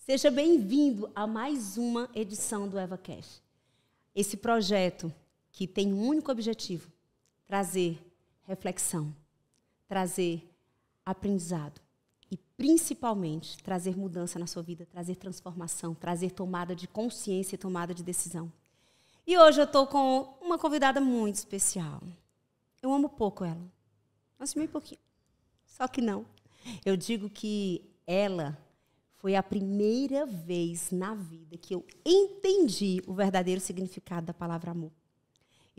Seja bem-vindo a mais uma edição do EvaCast. Esse projeto que tem um único objetivo: trazer reflexão, trazer aprendizado e principalmente trazer mudança na sua vida, trazer transformação, trazer tomada de consciência e tomada de decisão. E hoje eu estou com uma convidada muito especial. Eu amo pouco ela. Mas meio pouquinho. Só que não. Eu digo que ela foi a primeira vez na vida que eu entendi o verdadeiro significado da palavra amor.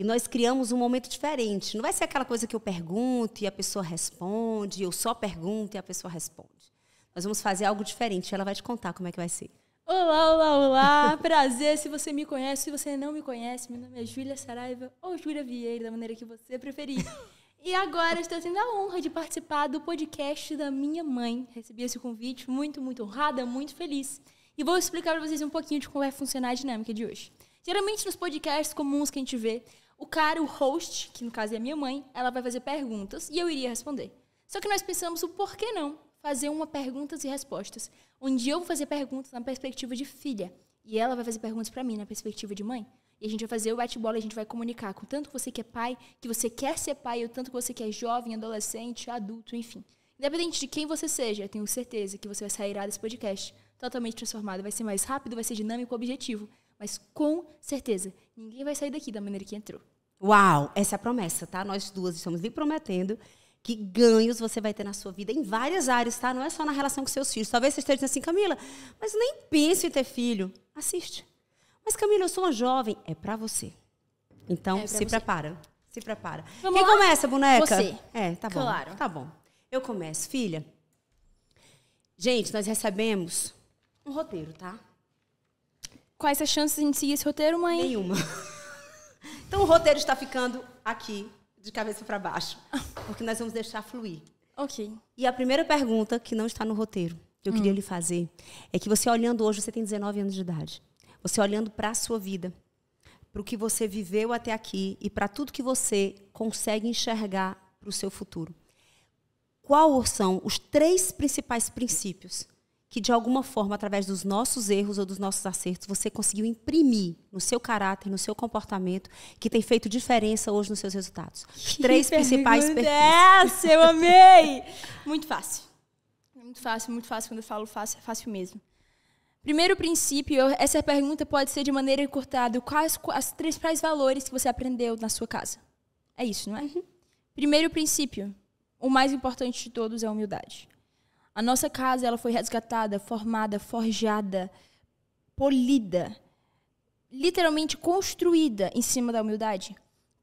E nós criamos um momento diferente. Não vai ser aquela coisa que eu pergunto e a pessoa responde, eu só pergunto e a pessoa responde. Nós vamos fazer algo diferente. Ela vai te contar como é que vai ser. Olá, olá, olá! Prazer se você me conhece, se você não me conhece, meu nome é Júlia Saraiva ou Júlia Vieira, da maneira que você preferir. E agora estou tendo a honra de participar do podcast da minha mãe. Recebi esse convite, muito, muito honrada, muito feliz. E vou explicar para vocês um pouquinho de como vai funcionar a dinâmica de hoje. Geralmente nos podcasts comuns que a gente vê, o cara, o host, que no caso é a minha mãe, ela vai fazer perguntas e eu iria responder. Só que nós pensamos o porquê não fazer uma perguntas e respostas, onde eu vou fazer perguntas na perspectiva de filha e ela vai fazer perguntas para mim na perspectiva de mãe. E a gente vai fazer o bate-bola, a gente vai comunicar com tanto que você que é pai, que você quer ser pai, ou tanto que você que é jovem, adolescente, adulto, enfim. Independente de quem você seja, eu tenho certeza que você vai sair desse podcast totalmente transformado. Vai ser mais rápido, vai ser dinâmico, objetivo. Mas com certeza, ninguém vai sair daqui da maneira que entrou. Uau, essa é a promessa, tá? Nós duas estamos lhe prometendo que ganhos você vai ter na sua vida em várias áreas, tá? Não é só na relação com seus filhos. Talvez você esteja dizendo assim, Camila, mas nem pense em ter filho. Assiste. Mas Camila, eu sou uma jovem. É para você. Então, é se você. prepara. Se prepara. Vamos Quem lá? começa, boneca? Você. É, tá bom. Claro. Tá bom. Eu começo. Filha, gente, nós recebemos um roteiro, tá? Quais as chances de seguir esse roteiro, mãe? Nenhuma. Então o roteiro está ficando aqui, de cabeça para baixo, porque nós vamos deixar fluir. Ok. E a primeira pergunta, que não está no roteiro, que eu hum. queria lhe fazer, é que você olhando hoje, você tem 19 anos de idade. Você olhando para a sua vida, para o que você viveu até aqui e para tudo que você consegue enxergar para o seu futuro. Quais são os três principais princípios que de alguma forma, através dos nossos erros ou dos nossos acertos, você conseguiu imprimir no seu caráter, no seu comportamento, que tem feito diferença hoje nos seus resultados? três principais perguntas. eu amei! muito fácil. Muito fácil, muito fácil. Quando eu falo fácil, é fácil mesmo. Primeiro princípio, essa pergunta pode ser de maneira encurtada. Quais as três principais valores que você aprendeu na sua casa? É isso, não é? Uhum. Primeiro princípio, o mais importante de todos é a humildade. A nossa casa ela foi resgatada, formada, forjada, polida, literalmente construída em cima da humildade.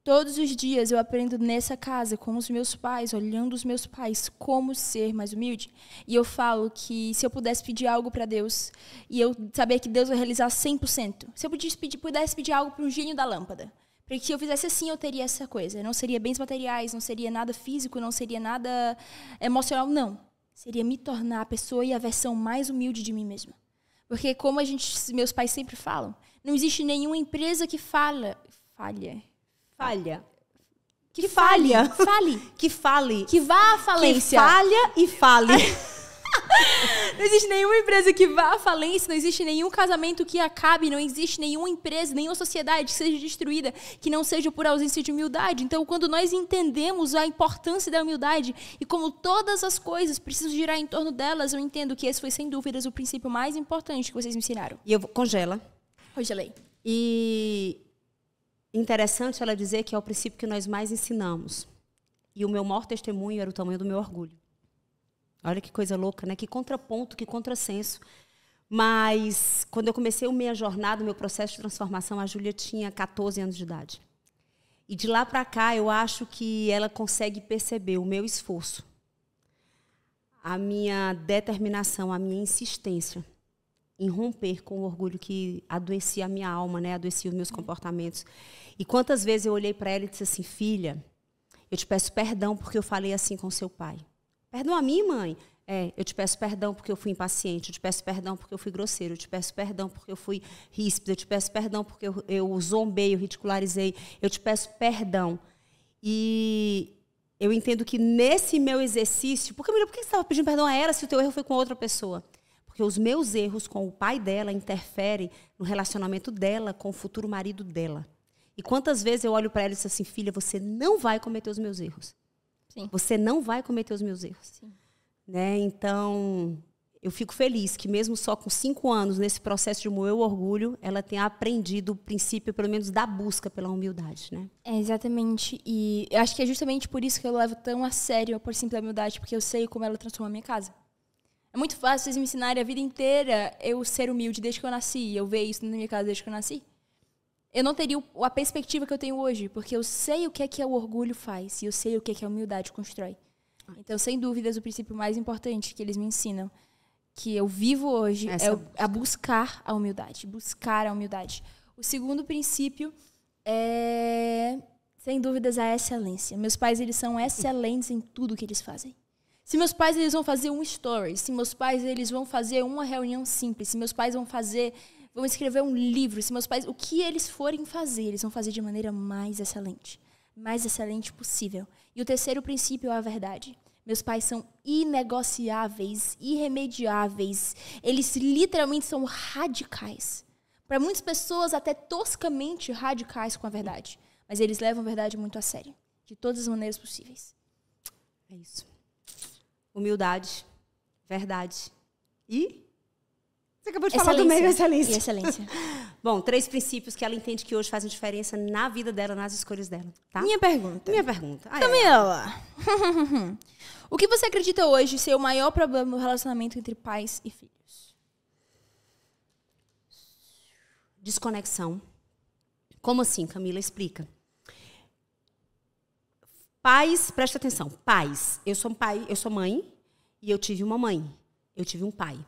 Todos os dias eu aprendo nessa casa com os meus pais, olhando os meus pais, como ser mais humilde. E eu falo que se eu pudesse pedir algo para Deus e eu saber que Deus vai realizar 100%, se eu pudesse pedir, pudesse pedir algo para um gênio da lâmpada, para que se eu fizesse assim eu teria essa coisa. Não seria bens materiais, não seria nada físico, não seria nada emocional, não seria me tornar a pessoa e a versão mais humilde de mim mesma. Porque como a gente, meus pais sempre falam, não existe nenhuma empresa que fala, falha, falha. Que, que falha. Fale. Que fale. Que vá à falência. Que falha e fale. Não existe nenhuma empresa que vá à falência, não existe nenhum casamento que acabe, não existe nenhuma empresa, nenhuma sociedade que seja destruída que não seja por ausência de humildade. Então, quando nós entendemos a importância da humildade e como todas as coisas precisam girar em torno delas, eu entendo que esse foi sem dúvidas o princípio mais importante que vocês me ensinaram. E eu congela. Congelei. E interessante ela dizer que é o princípio que nós mais ensinamos. E o meu maior testemunho era o tamanho do meu orgulho. Olha que coisa louca, né? Que contraponto, que contrassenso. Mas quando eu comecei a minha jornada, o meu processo de transformação, a Júlia tinha 14 anos de idade. E de lá para cá, eu acho que ela consegue perceber o meu esforço, a minha determinação, a minha insistência em romper com o orgulho que adoecia a minha alma, né? Adoecia os meus comportamentos. E quantas vezes eu olhei para ela e disse assim: "Filha, eu te peço perdão porque eu falei assim com seu pai. Perdão a mim, mãe? É, eu te peço perdão porque eu fui impaciente, eu te peço perdão porque eu fui grosseiro, eu te peço perdão porque eu fui ríspido, eu te peço perdão porque eu, eu zombei, eu ridicularizei, eu te peço perdão. E eu entendo que nesse meu exercício, porque melhor, por que você estava pedindo perdão a ela se o teu erro foi com outra pessoa? Porque os meus erros com o pai dela interferem no relacionamento dela com o futuro marido dela. E quantas vezes eu olho para ela e disse assim, filha, você não vai cometer os meus erros. Sim. Você não vai cometer os meus erros. Sim. Né? Então, eu fico feliz que mesmo só com cinco anos nesse processo de moer o orgulho, ela tenha aprendido o princípio, pelo menos, da busca pela humildade, né? É, exatamente. E eu acho que é justamente por isso que eu levo tão a sério a por simples humildade, porque eu sei como ela transforma a minha casa. É muito fácil vocês me ensinarem a vida inteira eu ser humilde desde que eu nasci. Eu vejo isso na minha casa desde que eu nasci eu não teria a perspectiva que eu tenho hoje, porque eu sei o que é que é o orgulho faz e eu sei o que é que a humildade constrói. Então, sem dúvidas, o princípio mais importante que eles me ensinam, que eu vivo hoje, Essa é, o, buscar a humildade, buscar a humildade. O segundo princípio é, sem dúvidas, a excelência. Meus pais, eles são excelentes em tudo que eles fazem. Se meus pais eles vão fazer um story, se meus pais eles vão fazer uma reunião simples, se meus pais vão fazer vão escrever um livro. Se meus pais, o que eles forem fazer, eles vão fazer de maneira mais excelente, mais excelente possível. E o terceiro princípio é a verdade. Meus pais são inegociáveis, irremediáveis. Eles literalmente são radicais. Para muitas pessoas, até toscamente radicais com a verdade. Mas eles levam a verdade muito a sério, de todas as maneiras possíveis. É isso. Humildade, verdade e você acabou de excelência. falar do meio excelência. E excelência. Bom, três princípios que ela entende que hoje fazem diferença na vida dela, nas escolhas dela, tá? Minha pergunta. Minha pergunta. Ah, Camila, é. o que você acredita hoje ser o maior problema no relacionamento entre pais e filhos? Desconexão. Como assim, Camila? Explica. Pais, presta atenção. Pais. Eu sou pai, eu sou mãe e eu tive uma mãe. Eu tive um pai.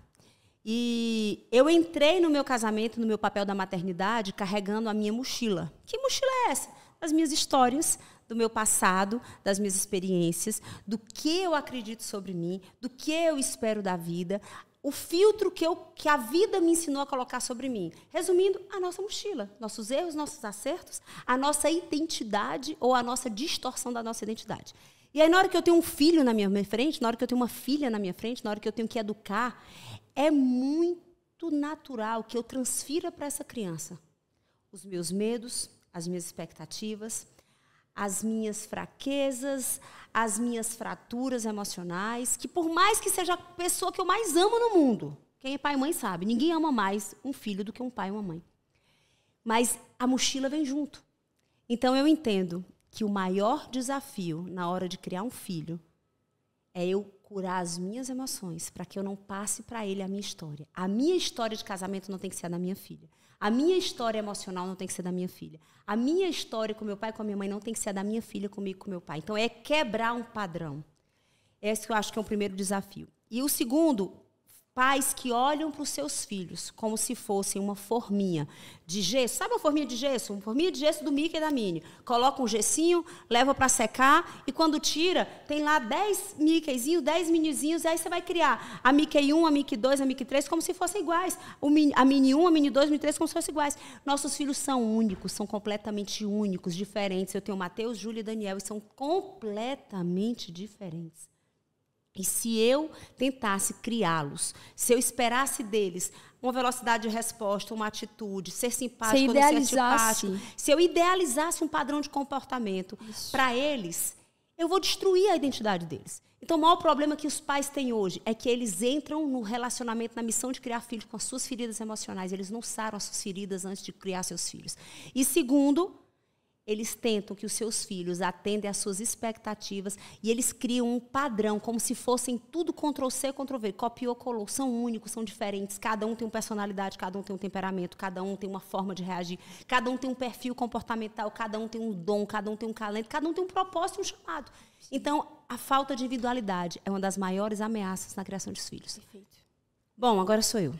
E eu entrei no meu casamento, no meu papel da maternidade, carregando a minha mochila. Que mochila é essa? Das minhas histórias, do meu passado, das minhas experiências, do que eu acredito sobre mim, do que eu espero da vida, o filtro que, eu, que a vida me ensinou a colocar sobre mim. Resumindo, a nossa mochila, nossos erros, nossos acertos, a nossa identidade ou a nossa distorção da nossa identidade. E aí, na hora que eu tenho um filho na minha frente, na hora que eu tenho uma filha na minha frente, na hora que eu tenho que educar, é muito natural que eu transfira para essa criança os meus medos, as minhas expectativas, as minhas fraquezas, as minhas fraturas emocionais, que por mais que seja a pessoa que eu mais amo no mundo, quem é pai e mãe sabe, ninguém ama mais um filho do que um pai e uma mãe. Mas a mochila vem junto. Então eu entendo que o maior desafio na hora de criar um filho é eu curar as minhas emoções para que eu não passe para ele a minha história. A minha história de casamento não tem que ser a da minha filha. A minha história emocional não tem que ser da minha filha. A minha história com meu pai e com a minha mãe não tem que ser a da minha filha comigo e com meu pai. Então é quebrar um padrão. Esse eu acho que é o primeiro desafio. E o segundo Pais que olham para os seus filhos como se fossem uma forminha de gesso. Sabe a forminha de gesso? Uma forminha de gesso do Mickey e da Minnie. Coloca um gessinho, leva para secar e quando tira, tem lá 10 Mickeyzinhos, 10 Minizinhos, e aí você vai criar a Mickey 1, a Mickey 2, a Mickey 3 como se fossem iguais. A mini 1, a mini 2, a mini 3 como se fossem iguais. Nossos filhos são únicos, são completamente únicos, diferentes. Eu tenho Mateus, Júlia e Daniel e são completamente diferentes. E se eu tentasse criá-los, se eu esperasse deles uma velocidade de resposta, uma atitude, ser simpático, se ser simpático, se eu idealizasse um padrão de comportamento para eles, eu vou destruir a identidade deles. Então, o maior problema que os pais têm hoje é que eles entram no relacionamento, na missão de criar filhos com as suas feridas emocionais. Eles não saram as suas feridas antes de criar seus filhos. E segundo, eles tentam que os seus filhos atendem às suas expectativas e eles criam um padrão, como se fossem tudo Ctrl C, Ctrl V, copiou, colou, são únicos, são diferentes, cada um tem uma personalidade, cada um tem um temperamento, cada um tem uma forma de reagir, cada um tem um perfil comportamental, cada um tem um dom, cada um tem um talento, cada um tem um propósito um chamado. Então, a falta de individualidade é uma das maiores ameaças na criação dos filhos. Perfeito. Bom, agora sou eu.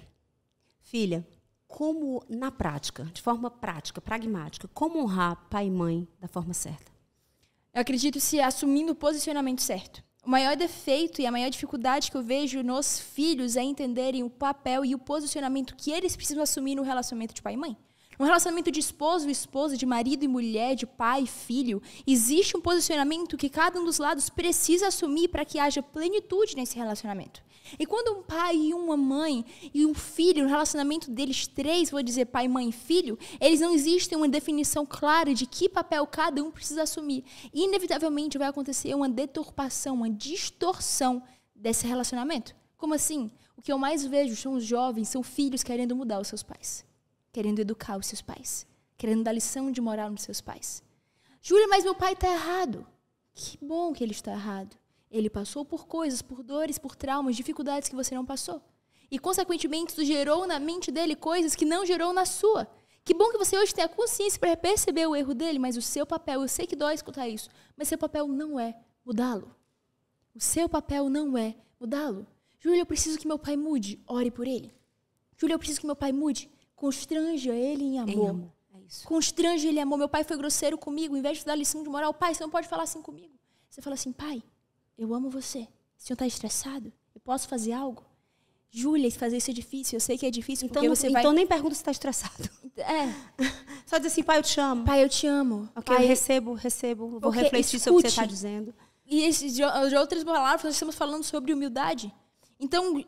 Filha, como na prática, de forma prática, pragmática, como honrar pai e mãe da forma certa? Eu acredito se assumindo o posicionamento certo. O maior defeito e a maior dificuldade que eu vejo nos filhos é entenderem o papel e o posicionamento que eles precisam assumir no relacionamento de pai e mãe. Um relacionamento de esposo e esposa, de marido e mulher, de pai e filho, existe um posicionamento que cada um dos lados precisa assumir para que haja plenitude nesse relacionamento. E quando um pai e uma mãe e um filho, no relacionamento deles três, vou dizer pai, mãe e filho, eles não existem uma definição clara de que papel cada um precisa assumir. Inevitavelmente vai acontecer uma deturpação, uma distorção desse relacionamento. Como assim? O que eu mais vejo são os jovens, são filhos querendo mudar os seus pais querendo educar os seus pais, querendo dar lição de moral nos seus pais. Júlia, mas meu pai está errado. Que bom que ele está errado. Ele passou por coisas, por dores, por traumas, dificuldades que você não passou. E, consequentemente, isso gerou na mente dele coisas que não gerou na sua. Que bom que você hoje tem a consciência para perceber o erro dele, mas o seu papel, eu sei que dói escutar isso, mas seu papel não é mudá-lo. O seu papel não é mudá-lo. Júlia, eu preciso que meu pai mude, ore por ele. Júlia, eu preciso que meu pai mude, constrange ele em amor. Em amor. É isso. ele em amor. Meu pai foi grosseiro comigo, em vez de dar lição de moral, pai, você não pode falar assim comigo. Você fala assim, pai, eu amo você. O senhor está estressado? Eu posso fazer algo? Júlia, fazer isso é difícil, eu sei que é difícil. Então, você então vai... nem pergunta se está estressado. É. Só diz assim, pai, eu te amo. Pai, eu te amo. Ok, pai, eu recebo, recebo. Vou okay, refletir escute. sobre o que você está dizendo. E de, de outras palavras, nós estamos falando sobre humildade. Então,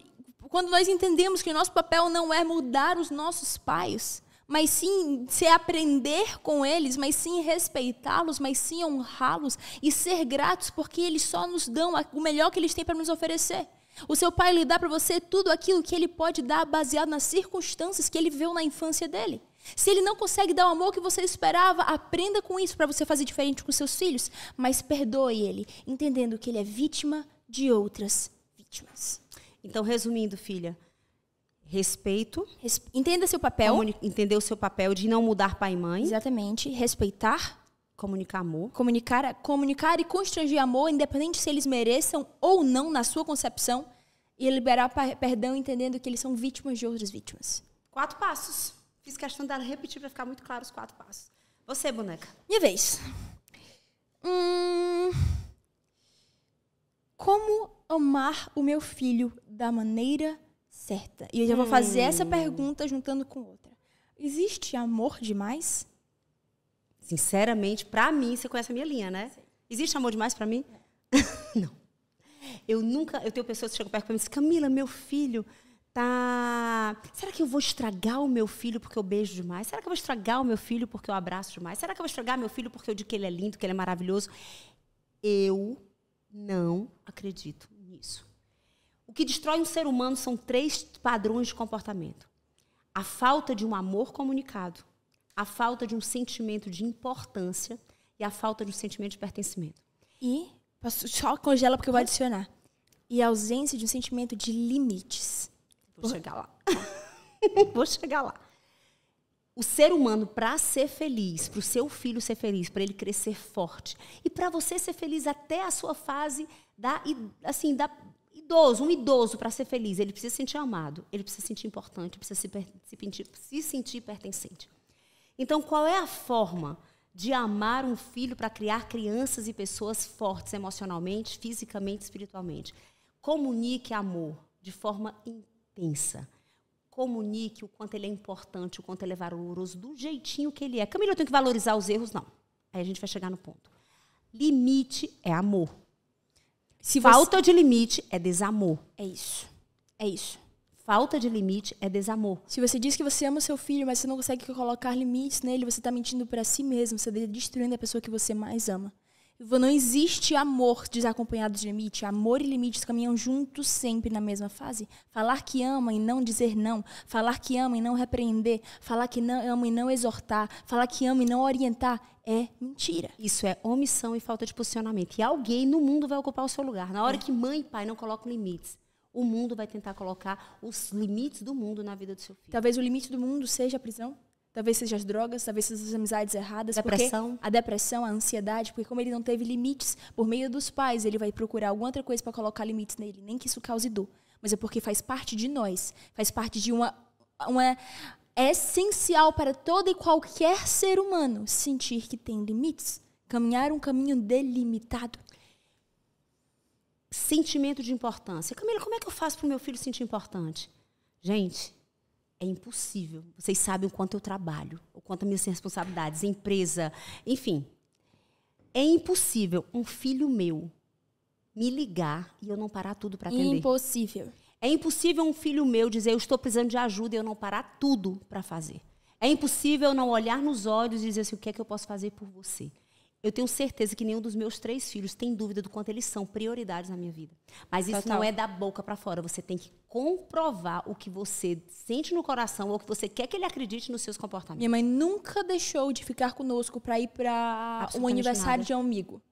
quando nós entendemos que o nosso papel não é mudar os nossos pais, mas sim se aprender com eles, mas sim respeitá-los, mas sim honrá-los e ser gratos porque eles só nos dão o melhor que eles têm para nos oferecer. O seu pai lhe dá para você tudo aquilo que ele pode dar baseado nas circunstâncias que ele viveu na infância dele. Se ele não consegue dar o amor que você esperava, aprenda com isso para você fazer diferente com seus filhos, mas perdoe ele, entendendo que ele é vítima de outras vítimas. Então, resumindo, filha, respeito. Entenda seu papel. Comuni... Entender o seu papel de não mudar pai e mãe. Exatamente. Respeitar. Comunicar amor. Comunicar, comunicar e constranger amor, independente se eles mereçam ou não na sua concepção. E liberar perdão, entendendo que eles são vítimas de outras vítimas. Quatro passos. Fiz questão dela repetir para ficar muito claro os quatro passos. Você, boneca. Minha vez. Hum como amar o meu filho da maneira certa? E eu já vou fazer hum. essa pergunta juntando com outra. Existe amor demais? Sinceramente, para mim, você conhece a minha linha, né? Sim. Existe amor demais para mim? Não. É. Não. Eu nunca, eu tenho pessoas que chegam perto para mim e dizem: "Camila, meu filho tá, será que eu vou estragar o meu filho porque eu beijo demais? Será que eu vou estragar o meu filho porque eu abraço demais? Será que eu vou estragar meu filho porque eu digo que ele é lindo, que ele é maravilhoso?" Eu não acredito nisso. O que destrói um ser humano são três padrões de comportamento: a falta de um amor comunicado, a falta de um sentimento de importância e a falta de um sentimento de pertencimento. E só congela porque eu vou adicionar. E a ausência de um sentimento de limites. Vou chegar lá. vou chegar lá. O ser humano, para ser feliz, para o seu filho ser feliz, para ele crescer forte e para você ser feliz até a sua fase da, assim, da idoso, um idoso para ser feliz, ele precisa se sentir amado, ele precisa se sentir importante, precisa se, se, se sentir pertencente. Então, qual é a forma de amar um filho para criar crianças e pessoas fortes emocionalmente, fisicamente, espiritualmente? Comunique amor de forma intensa comunique o quanto ele é importante, o quanto ele é valoroso, do jeitinho que ele é. Camila, eu tenho que valorizar os erros? Não. Aí a gente vai chegar no ponto. Limite é amor. Se Falta você... de limite é desamor. É isso. É isso. Falta de limite é desamor. Se você diz que você ama seu filho, mas você não consegue colocar limites nele, você está mentindo para si mesmo, você está destruindo a pessoa que você mais ama. Não existe amor desacompanhado de limite. Amor e limites caminham juntos sempre na mesma fase. Falar que ama e não dizer não. Falar que ama e não repreender. Falar que não ama e não exortar. Falar que ama e não orientar. É mentira. Isso é omissão e falta de posicionamento. E alguém no mundo vai ocupar o seu lugar. Na hora é. que mãe e pai não colocam limites, o mundo vai tentar colocar os limites do mundo na vida do seu filho. Talvez o limite do mundo seja a prisão. Talvez seja as drogas, talvez sejam as amizades erradas. Depressão. A depressão, a ansiedade, porque como ele não teve limites por meio dos pais, ele vai procurar alguma outra coisa para colocar limites nele, nem que isso cause dor. Mas é porque faz parte de nós, faz parte de uma, uma é essencial para todo e qualquer ser humano sentir que tem limites, caminhar um caminho delimitado. Sentimento de importância. Camila, como é que eu faço para o meu filho sentir importante? Gente, é impossível. Vocês sabem o quanto eu trabalho, o quanto as minhas responsabilidades, empresa, enfim. É impossível um filho meu me ligar e eu não parar tudo para atender. Impossível. É impossível um filho meu dizer eu estou precisando de ajuda e eu não parar tudo para fazer. É impossível não olhar nos olhos e dizer assim, o que é que eu posso fazer por você? Eu tenho certeza que nenhum dos meus três filhos tem dúvida do quanto eles são prioridades na minha vida. Mas isso Total. não é da boca para fora. Você tem que comprovar o que você sente no coração ou o que você quer que ele acredite nos seus comportamentos. Minha mãe nunca deixou de ficar conosco para ir para um aniversário nada. de um amigo.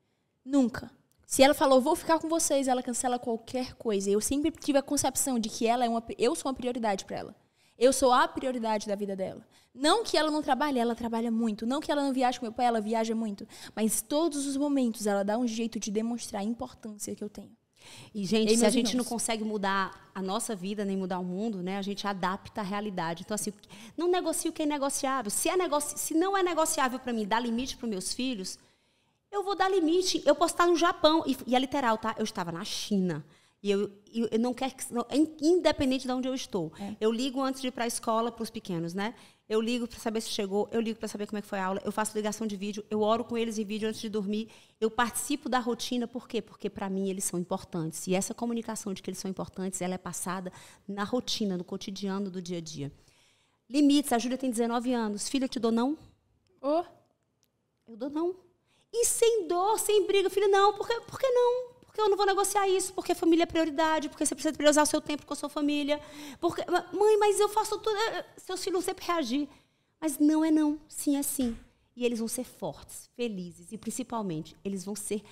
Nunca. Se ela falou, vou ficar com vocês, ela cancela qualquer coisa. Eu sempre tive a concepção de que ela é uma, eu sou uma prioridade para ela. Eu sou a prioridade da vida dela. Não que ela não trabalhe, ela trabalha muito. Não que ela não viaje com meu pai, ela viaja muito. Mas todos os momentos ela dá um jeito de demonstrar a importância que eu tenho. E, gente, e se a gente não consegue mudar a nossa vida, nem mudar o mundo, né? A gente adapta a realidade. Então, assim, não negocie o que é negociável. Se, é negoci... se não é negociável para mim dar limite para meus filhos, eu vou dar limite. Eu posso estar no Japão. E, e é literal, tá? Eu estava na China. E eu, eu, eu não quero que. Não, independente de onde eu estou. É. Eu ligo antes de ir para a escola para os pequenos, né? Eu ligo para saber se chegou, eu ligo para saber como é que foi a aula, eu faço ligação de vídeo, eu oro com eles em vídeo antes de dormir, eu participo da rotina, por quê? Porque para mim eles são importantes. E essa comunicação de que eles são importantes, ela é passada na rotina, no cotidiano do dia a dia. Limites, a Júlia tem 19 anos. Filha, te dou não? Oh. Eu dou não. E sem dor, sem briga, filha, não, por que, por que não? Porque eu não vou negociar isso, porque família é prioridade, porque você precisa priorizar o seu tempo com a sua família. Porque, mãe, mas eu faço tudo. Eh, eh, seus filhos sempre reagir. Mas não é não, sim é sim. E eles vão ser fortes, felizes e principalmente eles vão ser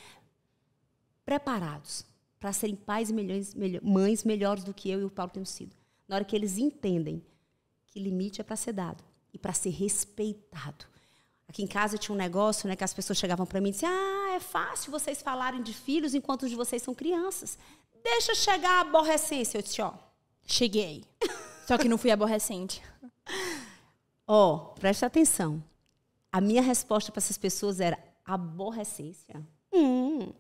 preparados para serem pais e melhores, melhor, mães melhores do que eu e o Paulo temos sido. Na hora que eles entendem que limite é para ser dado e para ser respeitado Aqui em casa tinha um negócio, né, que as pessoas chegavam para mim e diziam: "Ah, é fácil vocês falarem de filhos enquanto os de vocês são crianças. Deixa chegar a aborrecência". Eu disse: "Ó, cheguei". Só que não fui aborrecente. Ó, oh, preste atenção. A minha resposta para essas pessoas era aborrecência. Hum,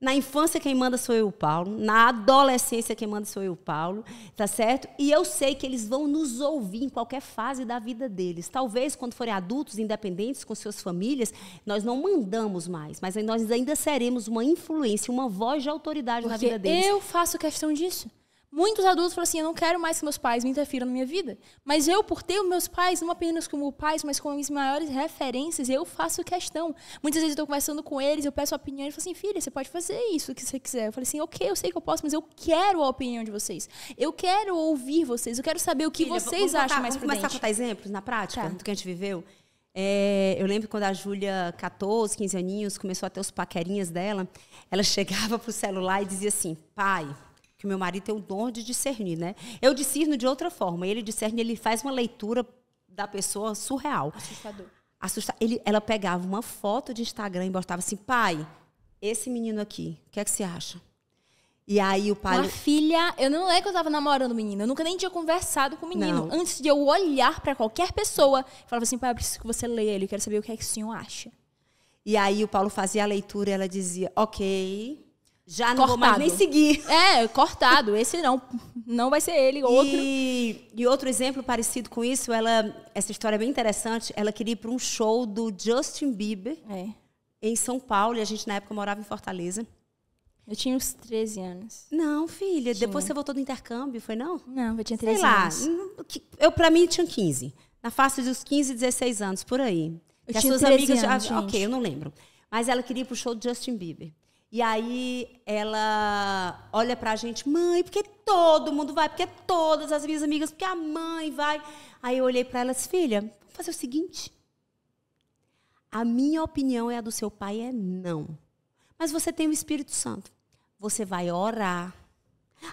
na infância quem manda sou eu, Paulo. Na adolescência quem manda sou eu, Paulo, tá certo? E eu sei que eles vão nos ouvir em qualquer fase da vida deles. Talvez quando forem adultos, independentes com suas famílias, nós não mandamos mais, mas nós ainda seremos uma influência, uma voz de autoridade Porque na vida deles. Eu faço questão disso. Muitos adultos falam assim: eu não quero mais que meus pais me interfiram na minha vida. Mas eu, por ter meus pais, não apenas como pais, mas como as maiores referências, eu faço questão. Muitas vezes eu estou conversando com eles, eu peço opinião, eles falam assim: filha, você pode fazer isso que você quiser. Eu falo assim: ok, eu sei que eu posso, mas eu quero a opinião de vocês. Eu quero ouvir vocês, eu quero saber o que filha, vocês acham mais prudente. Vamos começar a contar exemplos na prática tá. do que a gente viveu? É, eu lembro quando a Júlia, 14, 15 aninhos, começou a ter os paquerinhas dela, ela chegava pro celular e dizia assim: pai que meu marido tem o dom de discernir, né? Eu discerno de outra forma. Ele discerne, ele faz uma leitura da pessoa surreal. Assustador. Assusta... Ele, ela pegava uma foto de Instagram e botava assim, pai, esse menino aqui, o que é que você acha? E aí o pai. Uma filha, eu não é que eu tava namorando o menino, eu nunca nem tinha conversado com o menino. Não. Antes de eu olhar para qualquer pessoa, eu falava assim, pai, eu preciso que você leia ele, eu quero saber o que é que o senhor acha. E aí o Paulo fazia a leitura e ela dizia, ok, já não cortado. vou mais nem seguir. É, cortado. Esse não. Não vai ser ele, outro. E, e outro exemplo parecido com isso, ela, essa história é bem interessante. Ela queria ir para um show do Justin Bieber é. em São Paulo. E a gente, na época, morava em Fortaleza. Eu tinha uns 13 anos. Não, filha. Tinha. Depois você voltou do intercâmbio, foi não? Não, eu tinha 13 Sei lá, hum, Eu, pra mim, tinha 15. Na face dos 15, 16 anos, por aí. Eu tinha as suas amigas. Anos, já, ok, eu não lembro. Mas ela queria ir pro show do Justin Bieber. E aí ela olha pra gente, mãe, porque todo mundo vai, porque todas as minhas amigas, porque a mãe vai. Aí eu olhei para elas, filha, vamos fazer o seguinte. A minha opinião é a do seu pai é não. Mas você tem o Espírito Santo. Você vai orar.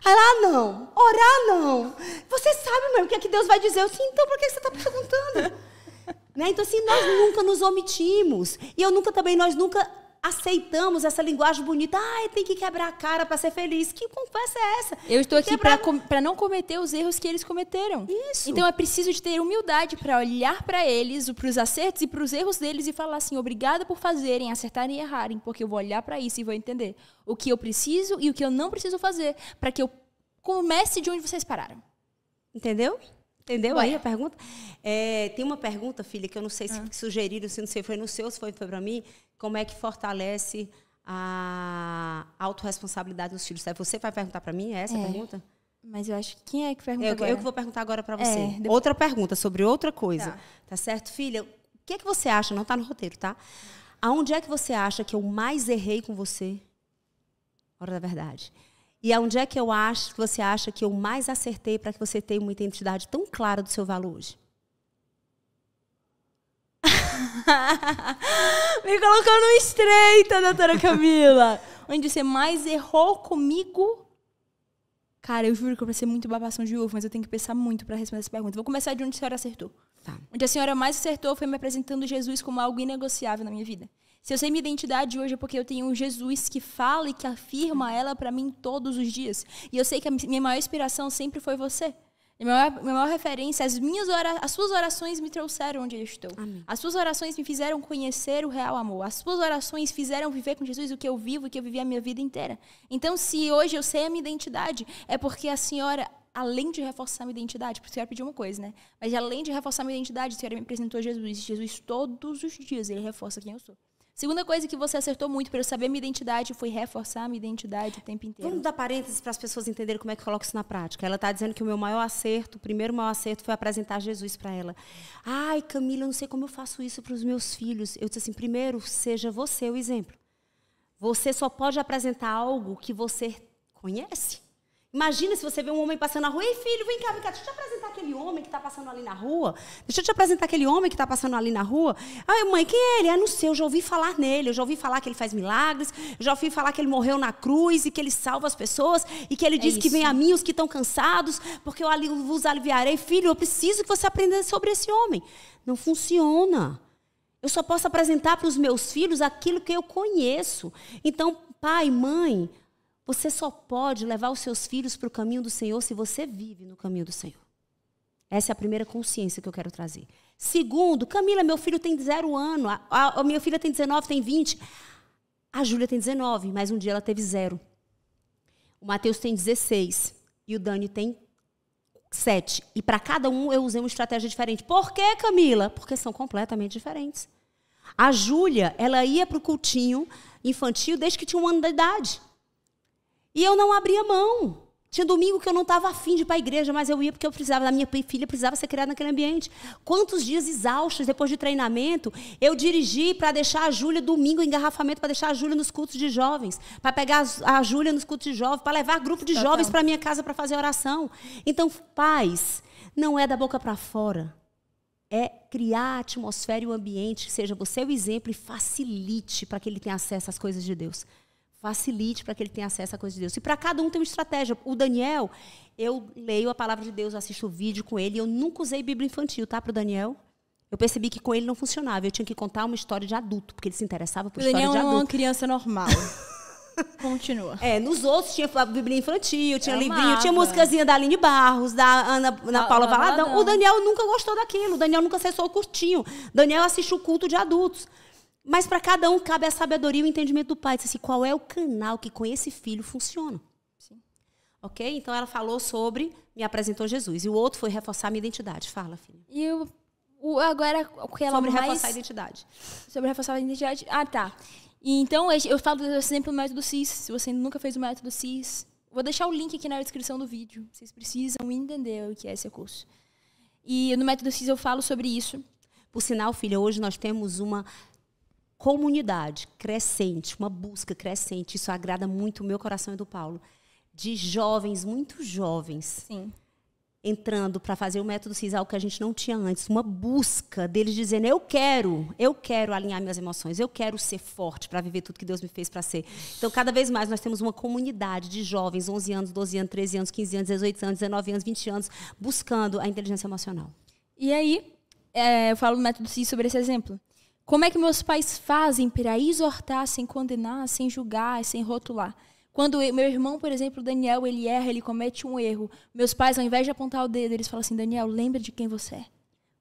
Aí lá ah, não, orar não. Você sabe, mãe, o que é que Deus vai dizer? Eu sim, então por que você está perguntando? né? Então assim, nós nunca nos omitimos. E eu nunca também, nós nunca aceitamos essa linguagem bonita. ah tem que quebrar a cara para ser feliz. Que conversa é essa? Eu estou aqui para com, não cometer os erros que eles cometeram. Isso. Então é preciso de ter humildade para olhar para eles, para os acertos e para os erros deles e falar assim: obrigada por fazerem, acertarem e errarem, porque eu vou olhar para isso e vou entender o que eu preciso e o que eu não preciso fazer para que eu comece de onde vocês pararam. Entendeu? Entendeu Ué. aí a pergunta? É, tem uma pergunta, filha, que eu não sei se ah. sugeriram, se não sei, foi no seu, se foi, foi para mim, como é que fortalece a autorresponsabilidade dos filhos? Você vai perguntar para mim é essa é. pergunta? Mas eu acho que quem é que pergunta eu, agora? Eu que vou perguntar agora para é, você. É, depois... Outra pergunta sobre outra coisa. Tá, tá certo, filha? O que é que você acha? Não está no roteiro, tá? Aonde é que você acha que eu mais errei com você? Hora da verdade. E aonde é que eu acho que você acha que eu mais acertei para que você tenha uma identidade tão clara do seu valor hoje? Me colocou no estreito, doutora Camila. Onde você mais errou comigo? Cara, eu juro que eu ser muito babação de ovo, mas eu tenho que pensar muito para responder essa pergunta. Vou começar de onde a senhora acertou. Tá. Onde a senhora mais acertou foi me apresentando Jesus como algo inegociável na minha vida. Se eu sei minha identidade hoje é porque eu tenho um Jesus que fala e que afirma ela para mim todos os dias. E eu sei que a minha maior inspiração sempre foi você. Minha maior, minha maior referência, as minhas ora, as suas orações me trouxeram onde eu estou. Amém. As suas orações me fizeram conhecer o real amor. As suas orações fizeram viver com Jesus o que eu vivo, o que eu vivi a minha vida inteira. Então, se hoje eu sei a minha identidade, é porque a senhora além de reforçar minha identidade, porque a senhora pediu uma coisa, né? Mas além de reforçar minha identidade, a senhora me apresentou Jesus. Jesus todos os dias ele reforça quem eu sou. Segunda coisa que você acertou muito para eu saber minha identidade foi reforçar minha identidade o tempo inteiro. Vamos dar parênteses para as pessoas entenderem como é que coloco isso na prática. Ela está dizendo que o meu maior acerto, o primeiro maior acerto foi apresentar Jesus para ela. Ai, Camila, eu não sei como eu faço isso para os meus filhos. Eu disse assim, primeiro, seja você o exemplo. Você só pode apresentar algo que você conhece. Imagina se você vê um homem passando na rua, ei filho, vem cá, vem cá, deixa eu te apresentar aquele homem que está passando ali na rua. Deixa eu te apresentar aquele homem que está passando ali na rua. Ai, mãe, quem é ele? Ah, não sei, eu já ouvi falar nele, eu já ouvi falar que ele faz milagres, eu já ouvi falar que ele morreu na cruz e que ele salva as pessoas e que ele é diz que vem a mim os que estão cansados, porque eu vos aliviarei. Filho, eu preciso que você aprenda sobre esse homem. Não funciona. Eu só posso apresentar para os meus filhos aquilo que eu conheço. Então, pai, mãe, você só pode levar os seus filhos para o caminho do Senhor se você vive no caminho do Senhor. Essa é a primeira consciência que eu quero trazer. Segundo, Camila, meu filho tem zero ano, a, a, a minha filha tem 19, tem 20. A Júlia tem 19, mas um dia ela teve zero. O Matheus tem 16 e o Dani tem 7. E para cada um eu usei uma estratégia diferente. Por quê, Camila? Porque são completamente diferentes. A Júlia, ela ia para o cultinho infantil desde que tinha um ano de idade. E eu não abria mão. Tinha domingo que eu não estava afim de ir para a igreja, mas eu ia porque eu precisava, da minha filha precisava ser criada naquele ambiente. Quantos dias exaustos depois de treinamento eu dirigi para deixar a Júlia domingo em engarrafamento, para deixar a Júlia nos cultos de jovens, para pegar a Júlia nos cultos de jovens, para levar grupo de Total. Tá, tá. jovens para minha casa para fazer oração. Então, paz não é da boca para fora. É criar a atmosfera e o ambiente, seja você o exemplo e facilite para que ele tenha acesso às coisas de Deus facilite para que ele tenha acesso à coisa de Deus. E para cada um tem uma estratégia. O Daniel, eu leio a palavra de Deus, assisto o vídeo com ele. Eu nunca usei Bíblia infantil, tá, para o Daniel? Eu percebi que com ele não funcionava. Eu tinha que contar uma história de adulto, porque ele se interessava por Daniel história de adulto. Daniel é uma criança normal. Continua. É, nos outros tinha Bíblia infantil, tinha é livrinho, tinha musicazinha da Aline Barros, da Ana, da ah, Paula Valadão. O Daniel nunca gostou daquilo, o Daniel nunca acessou o curtinho. Daniel assiste o culto de adultos. Mas para cada um cabe a sabedoria e o entendimento do pai. Diz assim, qual é o canal que com esse filho funciona? Sim. Ok? Então ela falou sobre me apresentou Jesus. E o outro foi reforçar a minha identidade. Fala, filha. E o, o agora o que ela sobre mais... Sobre reforçar a identidade. Sobre reforçar a identidade. Ah, tá. E, então eu falo sempre do método CIS. Se você nunca fez o método CIS, vou deixar o link aqui na descrição do vídeo. Vocês precisam entender o que é esse curso. E no método CIS eu falo sobre isso. Por sinal, filha, hoje nós temos uma comunidade crescente, uma busca crescente, isso agrada muito o meu coração e do Paulo, de jovens, muito jovens, Sim. entrando para fazer o método CIS, algo que a gente não tinha antes, uma busca deles dizendo: eu quero, eu quero alinhar minhas emoções, eu quero ser forte para viver tudo que Deus me fez para ser. Então, cada vez mais nós temos uma comunidade de jovens, 11 anos, 12 anos, 13 anos, 15 anos, 18 anos, 19 anos, 20 anos, buscando a inteligência emocional. E aí, é, eu falo do método CIS sobre esse exemplo como é que meus pais fazem para exortar sem condenar, sem julgar, sem rotular? Quando eu, meu irmão, por exemplo, Daniel, ele erra, ele comete um erro. Meus pais, ao invés de apontar o dedo, eles falam assim: Daniel, lembra de quem você é.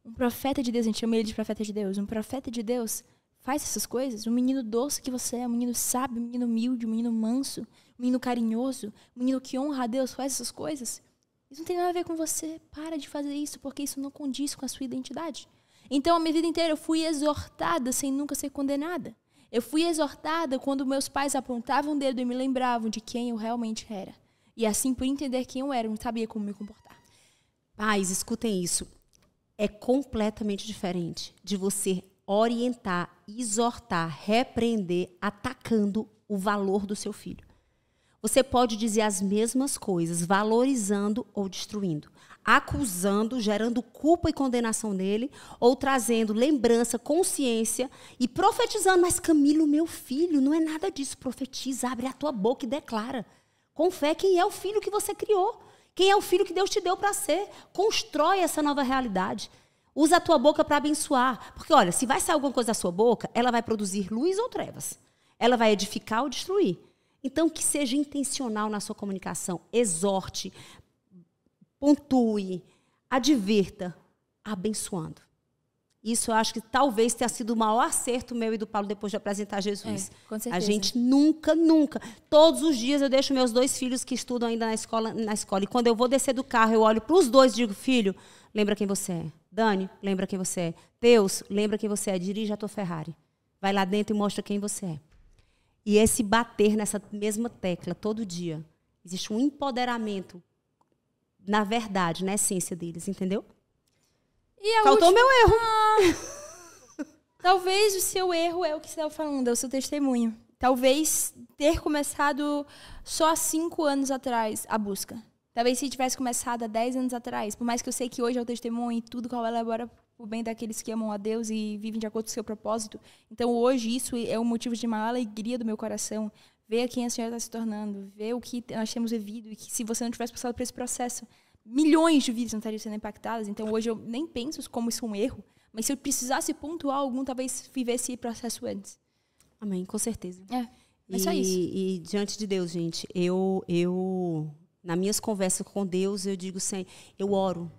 Um profeta de Deus, a gente chama ele de profeta de Deus. Um profeta de Deus faz essas coisas. Um menino doce que você é, um menino sábio, um menino humilde, um menino manso, um menino carinhoso, um menino que honra a Deus faz essas coisas. Isso não tem nada a ver com você. Para de fazer isso, porque isso não condiz com a sua identidade. Então, a minha vida inteira eu fui exortada sem nunca ser condenada. Eu fui exortada quando meus pais apontavam o dedo e me lembravam de quem eu realmente era. E assim, por entender quem eu era, eu não sabia como me comportar. Pais, escutem isso. É completamente diferente de você orientar, exortar, repreender, atacando o valor do seu filho. Você pode dizer as mesmas coisas, valorizando ou destruindo, acusando, gerando culpa e condenação nele, ou trazendo lembrança, consciência e profetizando. Mas Camilo, meu filho, não é nada disso. Profetiza, abre a tua boca e declara. Com fé, quem é o filho que você criou? Quem é o filho que Deus te deu para ser? Constrói essa nova realidade. Usa a tua boca para abençoar. Porque, olha, se vai sair alguma coisa da sua boca, ela vai produzir luz ou trevas. Ela vai edificar ou destruir. Então, que seja intencional na sua comunicação. Exorte, pontue, advirta, abençoando. Isso eu acho que talvez tenha sido o maior acerto meu e do Paulo depois de apresentar Jesus. É, com certeza. A gente nunca, nunca. Todos os dias eu deixo meus dois filhos que estudam ainda na escola, na escola. E quando eu vou descer do carro, eu olho para os dois e digo: filho, lembra quem você é. Dani, lembra quem você é. Deus, lembra quem você é. Dirige a tua Ferrari. Vai lá dentro e mostra quem você é. E esse bater nessa mesma tecla todo dia. Existe um empoderamento na verdade, na essência deles, entendeu? Faltou última... meu erro. Ah, talvez o seu erro é o que você estava falando, é o seu testemunho. Talvez ter começado só há cinco anos atrás a busca. Talvez se tivesse começado há dez anos atrás, por mais que eu sei que hoje é o testemunho e tudo que ela elabora o bem daqueles que amam a Deus e vivem de acordo com o seu propósito. Então, hoje, isso é um motivo de maior alegria do meu coração. Ver quem a senhora está se tornando, ver o que nós temos vivido e que se você não tivesse passado por esse processo, milhões de vidas não estariam sendo impactadas. Então, hoje, eu nem penso como isso é um erro, mas se eu precisasse pontuar algum, talvez vivesse esse processo antes. Amém, com certeza. É. É só isso. E, e diante de Deus, gente, eu, eu nas minhas conversas com Deus, eu digo sempre, eu oro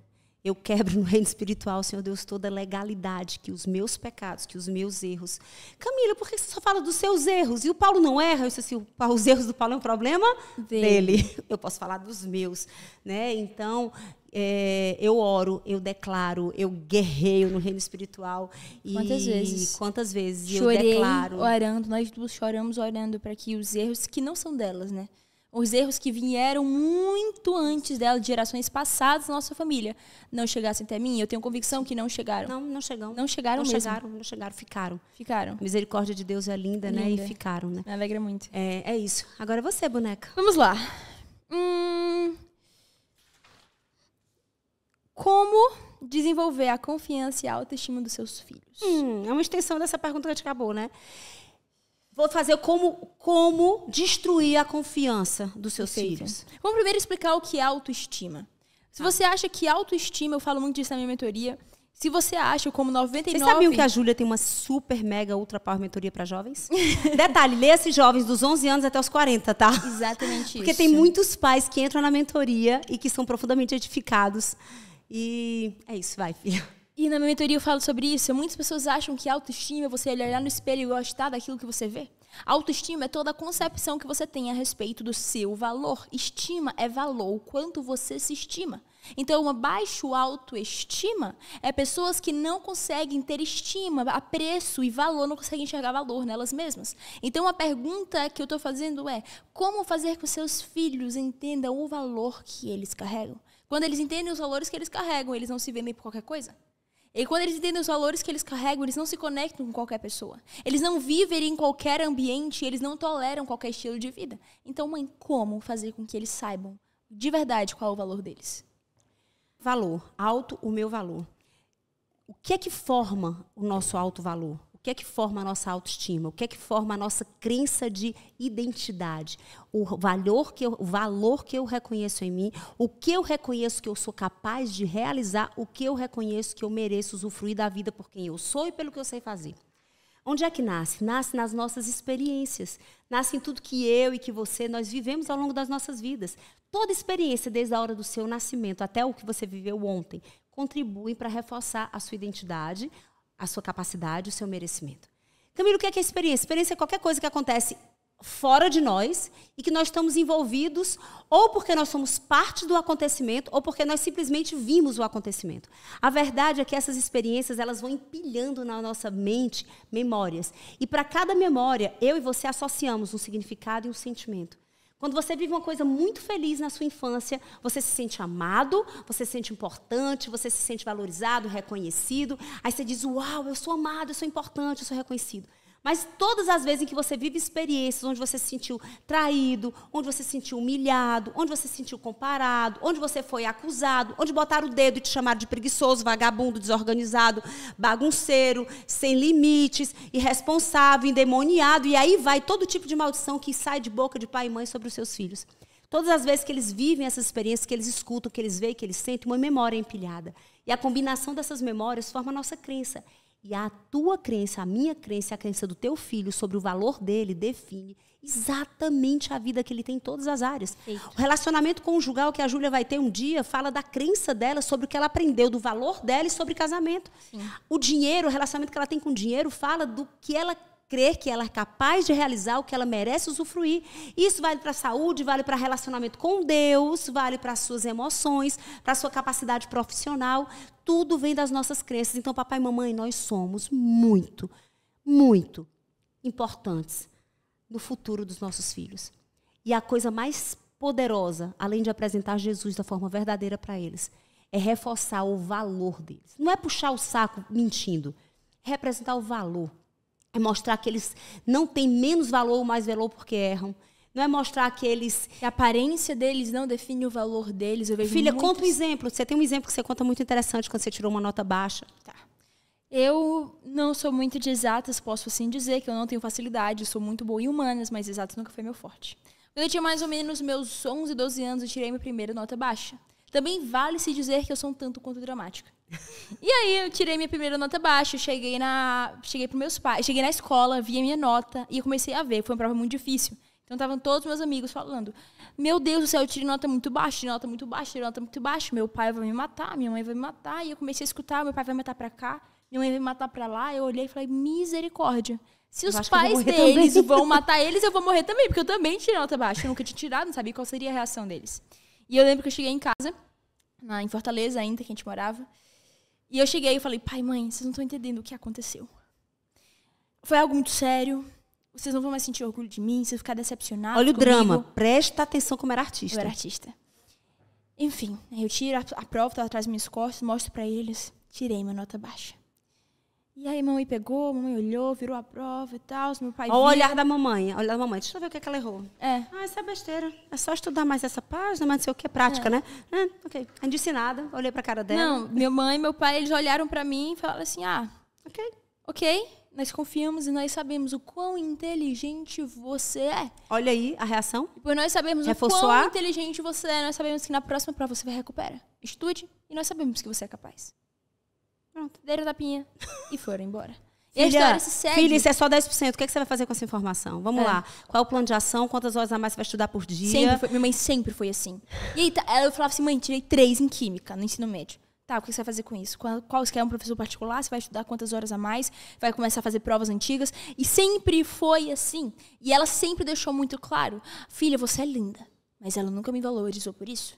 eu quebro no reino espiritual, Senhor Deus, toda legalidade, que os meus pecados, que os meus erros. Camila, por que você só fala dos seus erros? E o Paulo não erra? Eu disse assim, os erros do Paulo é um problema dele. dele. Eu posso falar dos meus. Né? Então, é, eu oro, eu declaro, eu guerreio no reino espiritual. Quantas e vezes? Quantas vezes Chorei eu declaro? orando, nós choramos orando para que os erros que não são delas, né? os erros que vieram muito antes dela, de gerações passadas nossa família, não chegassem até mim. Eu tenho convicção que não chegaram. Não, não Não chegaram não mesmo. chegaram, não chegaram, ficaram. Ficaram. A misericórdia de Deus é linda, linda. né? E ficaram, né? Me alegra muito. É, é isso. Agora você, boneca. Vamos lá. Hum... Como desenvolver a confiança e a autoestima dos seus filhos? Hum, é uma extensão dessa pergunta que a gente acabou, né? Vou fazer como, como destruir a confiança dos seus Perfeito. filhos. Vamos primeiro explicar o que é autoestima. Se ah. você acha que autoestima, eu falo muito disso na minha mentoria. Se você acha como 99... Vocês sabiam que a Júlia tem uma super, mega, ultra power mentoria para jovens? Detalhe, lê esses jovens dos 11 anos até os 40, tá? Exatamente Porque isso. tem muitos pais que entram na mentoria e que são profundamente edificados. E é isso, vai, filha. E na minha mentoria eu falo sobre isso. Muitas pessoas acham que autoestima é você olhar no espelho e gostar daquilo que você vê. Autoestima é toda a concepção que você tem a respeito do seu valor. Estima é valor, o quanto você se estima. Então, uma baixa autoestima é pessoas que não conseguem ter estima, apreço e valor, não conseguem enxergar valor nelas mesmas. Então, a pergunta que eu estou fazendo é: como fazer com que seus filhos entendam o valor que eles carregam? Quando eles entendem os valores que eles carregam, eles não se vendem por qualquer coisa? E quando eles entendem os valores que eles carregam, eles não se conectam com qualquer pessoa. Eles não vivem em qualquer ambiente, eles não toleram qualquer estilo de vida. Então, mãe, como fazer com que eles saibam de verdade qual é o valor deles? Valor, alto o meu valor. O que é que forma o nosso alto valor? que é que forma a nossa autoestima? O que é que forma a nossa crença de identidade? O valor que eu, o valor que eu reconheço em mim, o que eu reconheço que eu sou capaz de realizar, o que eu reconheço que eu mereço usufruir da vida por quem eu sou e pelo que eu sei fazer. Onde é que nasce? Nasce nas nossas experiências. Nasce em tudo que eu e que você, nós vivemos ao longo das nossas vidas. Toda experiência, desde a hora do seu nascimento até o que você viveu ontem, contribuem para reforçar a sua identidade, a sua capacidade, o seu merecimento. Camilo, o que é, que é experiência? Experiência é qualquer coisa que acontece fora de nós e que nós estamos envolvidos ou porque nós somos parte do acontecimento ou porque nós simplesmente vimos o acontecimento. A verdade é que essas experiências elas vão empilhando na nossa mente memórias e para cada memória eu e você associamos um significado e um sentimento. Quando você vive uma coisa muito feliz na sua infância, você se sente amado, você se sente importante, você se sente valorizado, reconhecido. Aí você diz: Uau, eu sou amado, eu sou importante, eu sou reconhecido. Mas todas as vezes em que você vive experiências onde você se sentiu traído, onde você se sentiu humilhado, onde você se sentiu comparado, onde você foi acusado, onde botaram o dedo e te chamaram de preguiçoso, vagabundo, desorganizado, bagunceiro, sem limites, irresponsável, endemoniado, e aí vai todo tipo de maldição que sai de boca de pai e mãe sobre os seus filhos. Todas as vezes que eles vivem essas experiências, que eles escutam, que eles veem, que eles sentem, uma memória empilhada. E a combinação dessas memórias forma a nossa crença. E a tua crença, a minha crença, a crença do teu filho sobre o valor dele define exatamente a vida que ele tem em todas as áreas. Eita. O relacionamento conjugal que a Júlia vai ter um dia fala da crença dela sobre o que ela aprendeu, do valor dela e sobre casamento. Sim. O dinheiro, o relacionamento que ela tem com o dinheiro fala do que ela crer que ela é capaz de realizar o que ela merece usufruir. Isso vale para a saúde, vale para relacionamento com Deus, vale para suas emoções, para sua capacidade profissional. Tudo vem das nossas crenças. Então, papai e mamãe, nós somos muito, muito importantes no futuro dos nossos filhos. E a coisa mais poderosa, além de apresentar Jesus da forma verdadeira para eles, é reforçar o valor deles. Não é puxar o saco mentindo, é representar o valor é mostrar que eles não têm menos valor ou mais valor porque erram. Não é mostrar que eles. A aparência deles não define o valor deles. Eu vejo Filha, muitos... conta um exemplo. Você tem um exemplo que você conta muito interessante quando você tirou uma nota baixa. Tá. Eu não sou muito de exatas, posso assim dizer que eu não tenho facilidade, sou muito boa em humanas, mas exatas nunca foi meu forte. Quando eu tinha mais ou menos meus 11, 12 anos, eu tirei minha primeira nota baixa. Também vale se dizer que eu sou um tanto quanto dramática. E aí eu tirei minha primeira nota baixa, cheguei na, cheguei pro meus pais, cheguei na escola, vi a minha nota e comecei a ver, foi uma prova muito difícil. Então estavam todos meus amigos falando: "Meu Deus do céu, eu tirei nota muito baixa, tirei nota muito baixa, tirei nota muito baixa, meu pai vai me matar, minha mãe vai me matar". E eu comecei a escutar: "Meu pai vai me matar para cá, minha mãe vai me matar para lá". Eu olhei e falei: "Misericórdia". Se os pais deles também. vão matar eles, eu vou morrer também, porque eu também tirei nota baixa. Eu nunca tinha tirado, não sabia qual seria a reação deles. E eu lembro que eu cheguei em casa, na, em Fortaleza ainda, que a gente morava. E eu cheguei e falei, pai, mãe, vocês não estão entendendo o que aconteceu. Foi algo muito sério. Vocês não vão mais sentir orgulho de mim, vocês vão ficar decepcionados. Olha comigo. o drama. Presta atenção como era artista. Eu era artista. Enfim, eu tiro a, prova, tava tá atrás das minhas costas, mostro para eles. Tirei minha nota baixa. E aí mamãe pegou, mamãe olhou, virou a prova e tal. Meu pai Olha o olhar da mamãe, olhar da mamãe. Deixa eu ver o que, é que ela errou. É. Ah, isso é besteira. É só estudar mais essa página, mas não sei o que é prática, é. né? É, ok. Não é disse nada, olhei pra cara dela. Não, minha mãe e meu pai, eles olharam para mim e falaram assim: ah, ok. Ok, nós confiamos e nós sabemos o quão inteligente você é. Olha aí a reação. E por nós sabemos Reforçoar. o quão inteligente você é, nós sabemos que na próxima prova você vai recuperar. Estude e nós sabemos que você é capaz. Pronto, deram o tapinha e foram embora. E filha, a história se segue. Filha, isso é só 10%. O que, é que você vai fazer com essa informação? Vamos é. lá. Qual é o plano de ação? Quantas horas a mais você vai estudar por dia? Sempre foi, minha mãe sempre foi assim. E aí, tá, ela falava assim, mãe, tirei três em química no ensino médio. Tá, o que você vai fazer com isso? Qual, qual você quer um professor particular? Você vai estudar quantas horas a mais? Vai começar a fazer provas antigas? E sempre foi assim. E ela sempre deixou muito claro: filha, você é linda. Mas ela nunca me valorizou por isso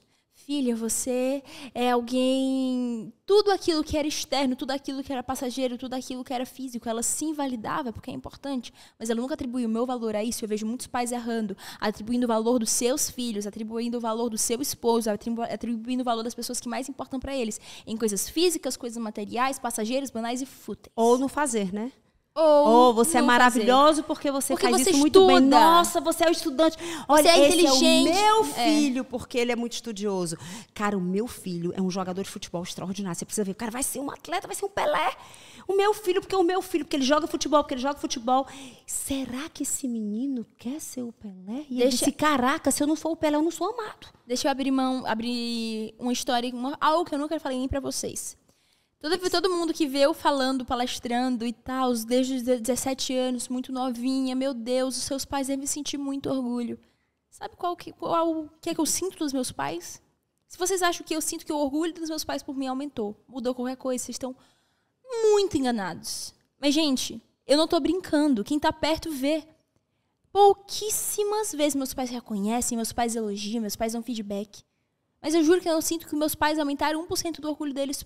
filha, você é alguém. Tudo aquilo que era externo, tudo aquilo que era passageiro, tudo aquilo que era físico, ela se invalidava, porque é importante, mas ela nunca atribuiu o meu valor a isso. Eu vejo muitos pais errando, atribuindo o valor dos seus filhos, atribuindo o valor do seu esposo, atribuindo o valor das pessoas que mais importam para eles, em coisas físicas, coisas materiais, passageiras, banais e fúteis. Ou no fazer, né? Ou, ou você é maravilhoso fazer. porque você porque faz você isso estuda. muito bem. Nossa, você é o estudante. Olha, você é, é inteligente. É meu filho, é. porque ele é muito estudioso. Cara, o meu filho é um jogador de futebol extraordinário. Você precisa ver. O cara vai ser um atleta, vai ser um Pelé. O meu filho, porque é o meu filho, porque ele joga futebol, porque ele joga futebol. Será que esse menino quer ser o Pelé? E Deixa... ele disse, caraca, se eu não for o Pelé, eu não sou amado. Deixa eu abrir mão, abrir uma história, uma, algo que eu nunca falei nem pra vocês. Todo, todo mundo que vê eu falando, palestrando e tal, desde os 17 anos, muito novinha, meu Deus, os seus pais devem sentir muito orgulho. Sabe qual que, qual que é que eu sinto dos meus pais? Se vocês acham que eu sinto que o orgulho dos meus pais por mim aumentou, mudou qualquer coisa, vocês estão muito enganados. Mas, gente, eu não estou brincando. Quem está perto vê. Pouquíssimas vezes meus pais reconhecem, meus pais elogiam, meus pais dão feedback. Mas eu juro que eu não sinto que meus pais aumentaram 1% do orgulho deles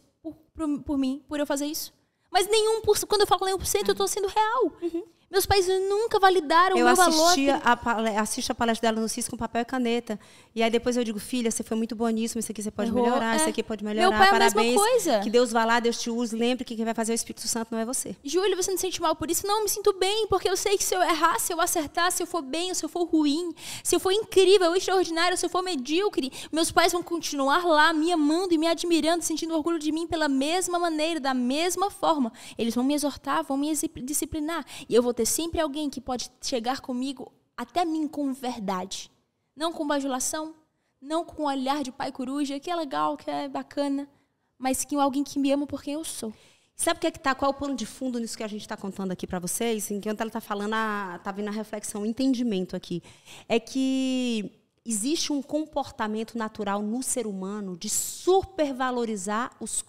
por, por mim, por eu fazer isso. Mas nenhum por cento, quando eu falo nenhum por cento, eu estou sendo real. Uhum. Meus pais nunca validaram eu o meu valor. Eu palestra, assisto a palestra dela no CIS com papel e caneta. E aí depois eu digo, filha, você foi muito boa isso aqui você pode Errou. melhorar, é. isso aqui pode melhorar. Meu pai Parabéns, é a mesma coisa. Que Deus vá lá, Deus te use. Lembre que quem vai fazer o Espírito Santo não é você. Júlio, você não se sente mal por isso? Não, me sinto bem, porque eu sei que se eu errar, se eu acertar, se eu for bem, se eu for ruim, se eu for incrível, extraordinário, se eu for medíocre, meus pais vão continuar lá me amando e me admirando, sentindo orgulho de mim pela mesma maneira, da mesma forma. Eles vão me exortar, vão me disciplinar. E eu vou ter ter sempre alguém que pode chegar comigo até mim com verdade. Não com bajulação, não com olhar de pai coruja, que é legal, que é bacana, mas que alguém que me ama por quem eu sou. Sabe o que é que tá? Qual é o pano de fundo nisso que a gente está contando aqui para vocês? Enquanto ela está falando, a, tá vindo a reflexão, o entendimento aqui. É que existe um comportamento natural no ser humano de supervalorizar os,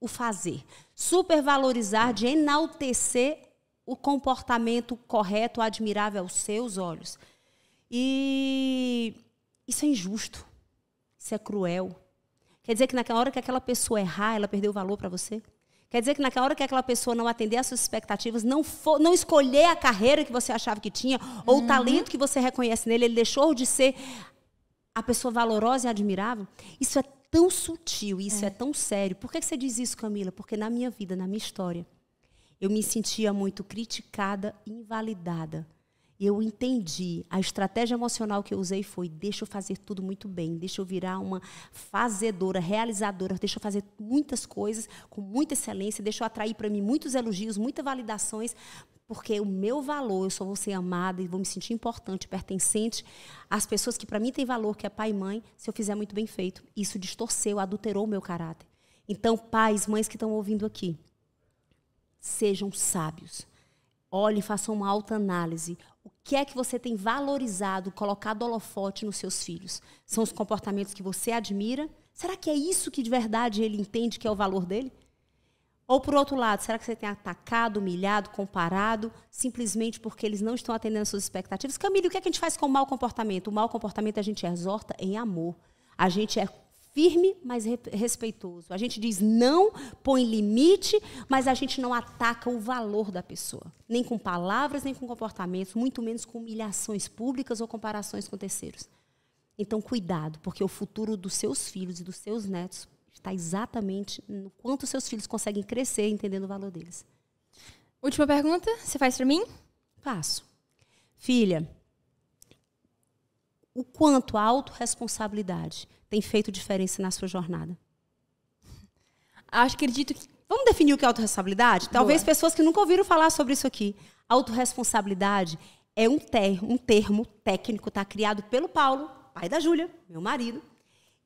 o fazer, supervalorizar, de enaltecer o comportamento correto, admirável aos seus olhos. E isso é injusto. Isso é cruel. Quer dizer que naquela hora que aquela pessoa errar, ela perdeu o valor para você? Quer dizer que naquela hora que aquela pessoa não atender às suas expectativas, não, for, não escolher a carreira que você achava que tinha, ou uhum. o talento que você reconhece nele, ele deixou de ser a pessoa valorosa e admirável? Isso é tão sutil, isso é, é tão sério. Por que você diz isso, Camila? Porque na minha vida, na minha história, eu me sentia muito criticada e invalidada. Eu entendi, a estratégia emocional que eu usei foi: deixa eu fazer tudo muito bem, deixa eu virar uma fazedora, realizadora, deixa eu fazer muitas coisas com muita excelência, deixa eu atrair para mim muitos elogios, muitas validações, porque o meu valor, eu só vou ser amada e vou me sentir importante, pertencente às pessoas que para mim têm valor, que é pai e mãe, se eu fizer muito bem feito. Isso distorceu, adulterou o meu caráter. Então, pais, mães que estão ouvindo aqui, Sejam sábios. Olhe, façam uma alta análise. O que é que você tem valorizado, colocado holofote nos seus filhos? São os comportamentos que você admira? Será que é isso que de verdade ele entende que é o valor dele? Ou por outro lado, será que você tem atacado, humilhado, comparado, simplesmente porque eles não estão atendendo às suas expectativas? Camille, o que, é que a gente faz com o mau comportamento? O mau comportamento a gente exorta em amor. A gente é firme, mas respeitoso. A gente diz não, põe limite, mas a gente não ataca o valor da pessoa, nem com palavras, nem com comportamentos, muito menos com humilhações públicas ou comparações com terceiros. Então, cuidado, porque o futuro dos seus filhos e dos seus netos está exatamente no quanto seus filhos conseguem crescer entendendo o valor deles. Última pergunta, você faz para mim? Faço. Filha, o quanto a autorresponsabilidade tem feito diferença na sua jornada? Acho que acredito que. Vamos definir o que é autorresponsabilidade? Talvez Boa. pessoas que nunca ouviram falar sobre isso aqui. Autorresponsabilidade é um, ter, um termo técnico, tá? Criado pelo Paulo, pai da Júlia, meu marido.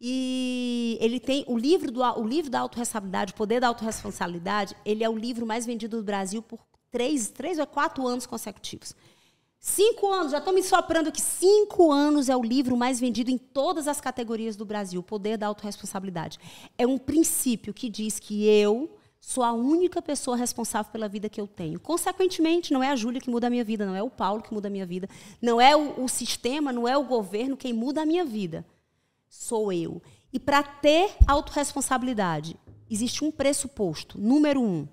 E ele tem o livro, do, o livro da autorresponsabilidade, o poder da autorresponsabilidade, ele é o livro mais vendido do Brasil por três, três ou quatro anos consecutivos. Cinco anos, já estão me soprando que cinco anos é o livro mais vendido em todas as categorias do Brasil, O Poder da Autoresponsabilidade. É um princípio que diz que eu sou a única pessoa responsável pela vida que eu tenho. Consequentemente, não é a Júlia que muda a minha vida, não é o Paulo que muda a minha vida, não é o, o sistema, não é o governo quem muda a minha vida. Sou eu. E para ter autorresponsabilidade, existe um pressuposto. Número um,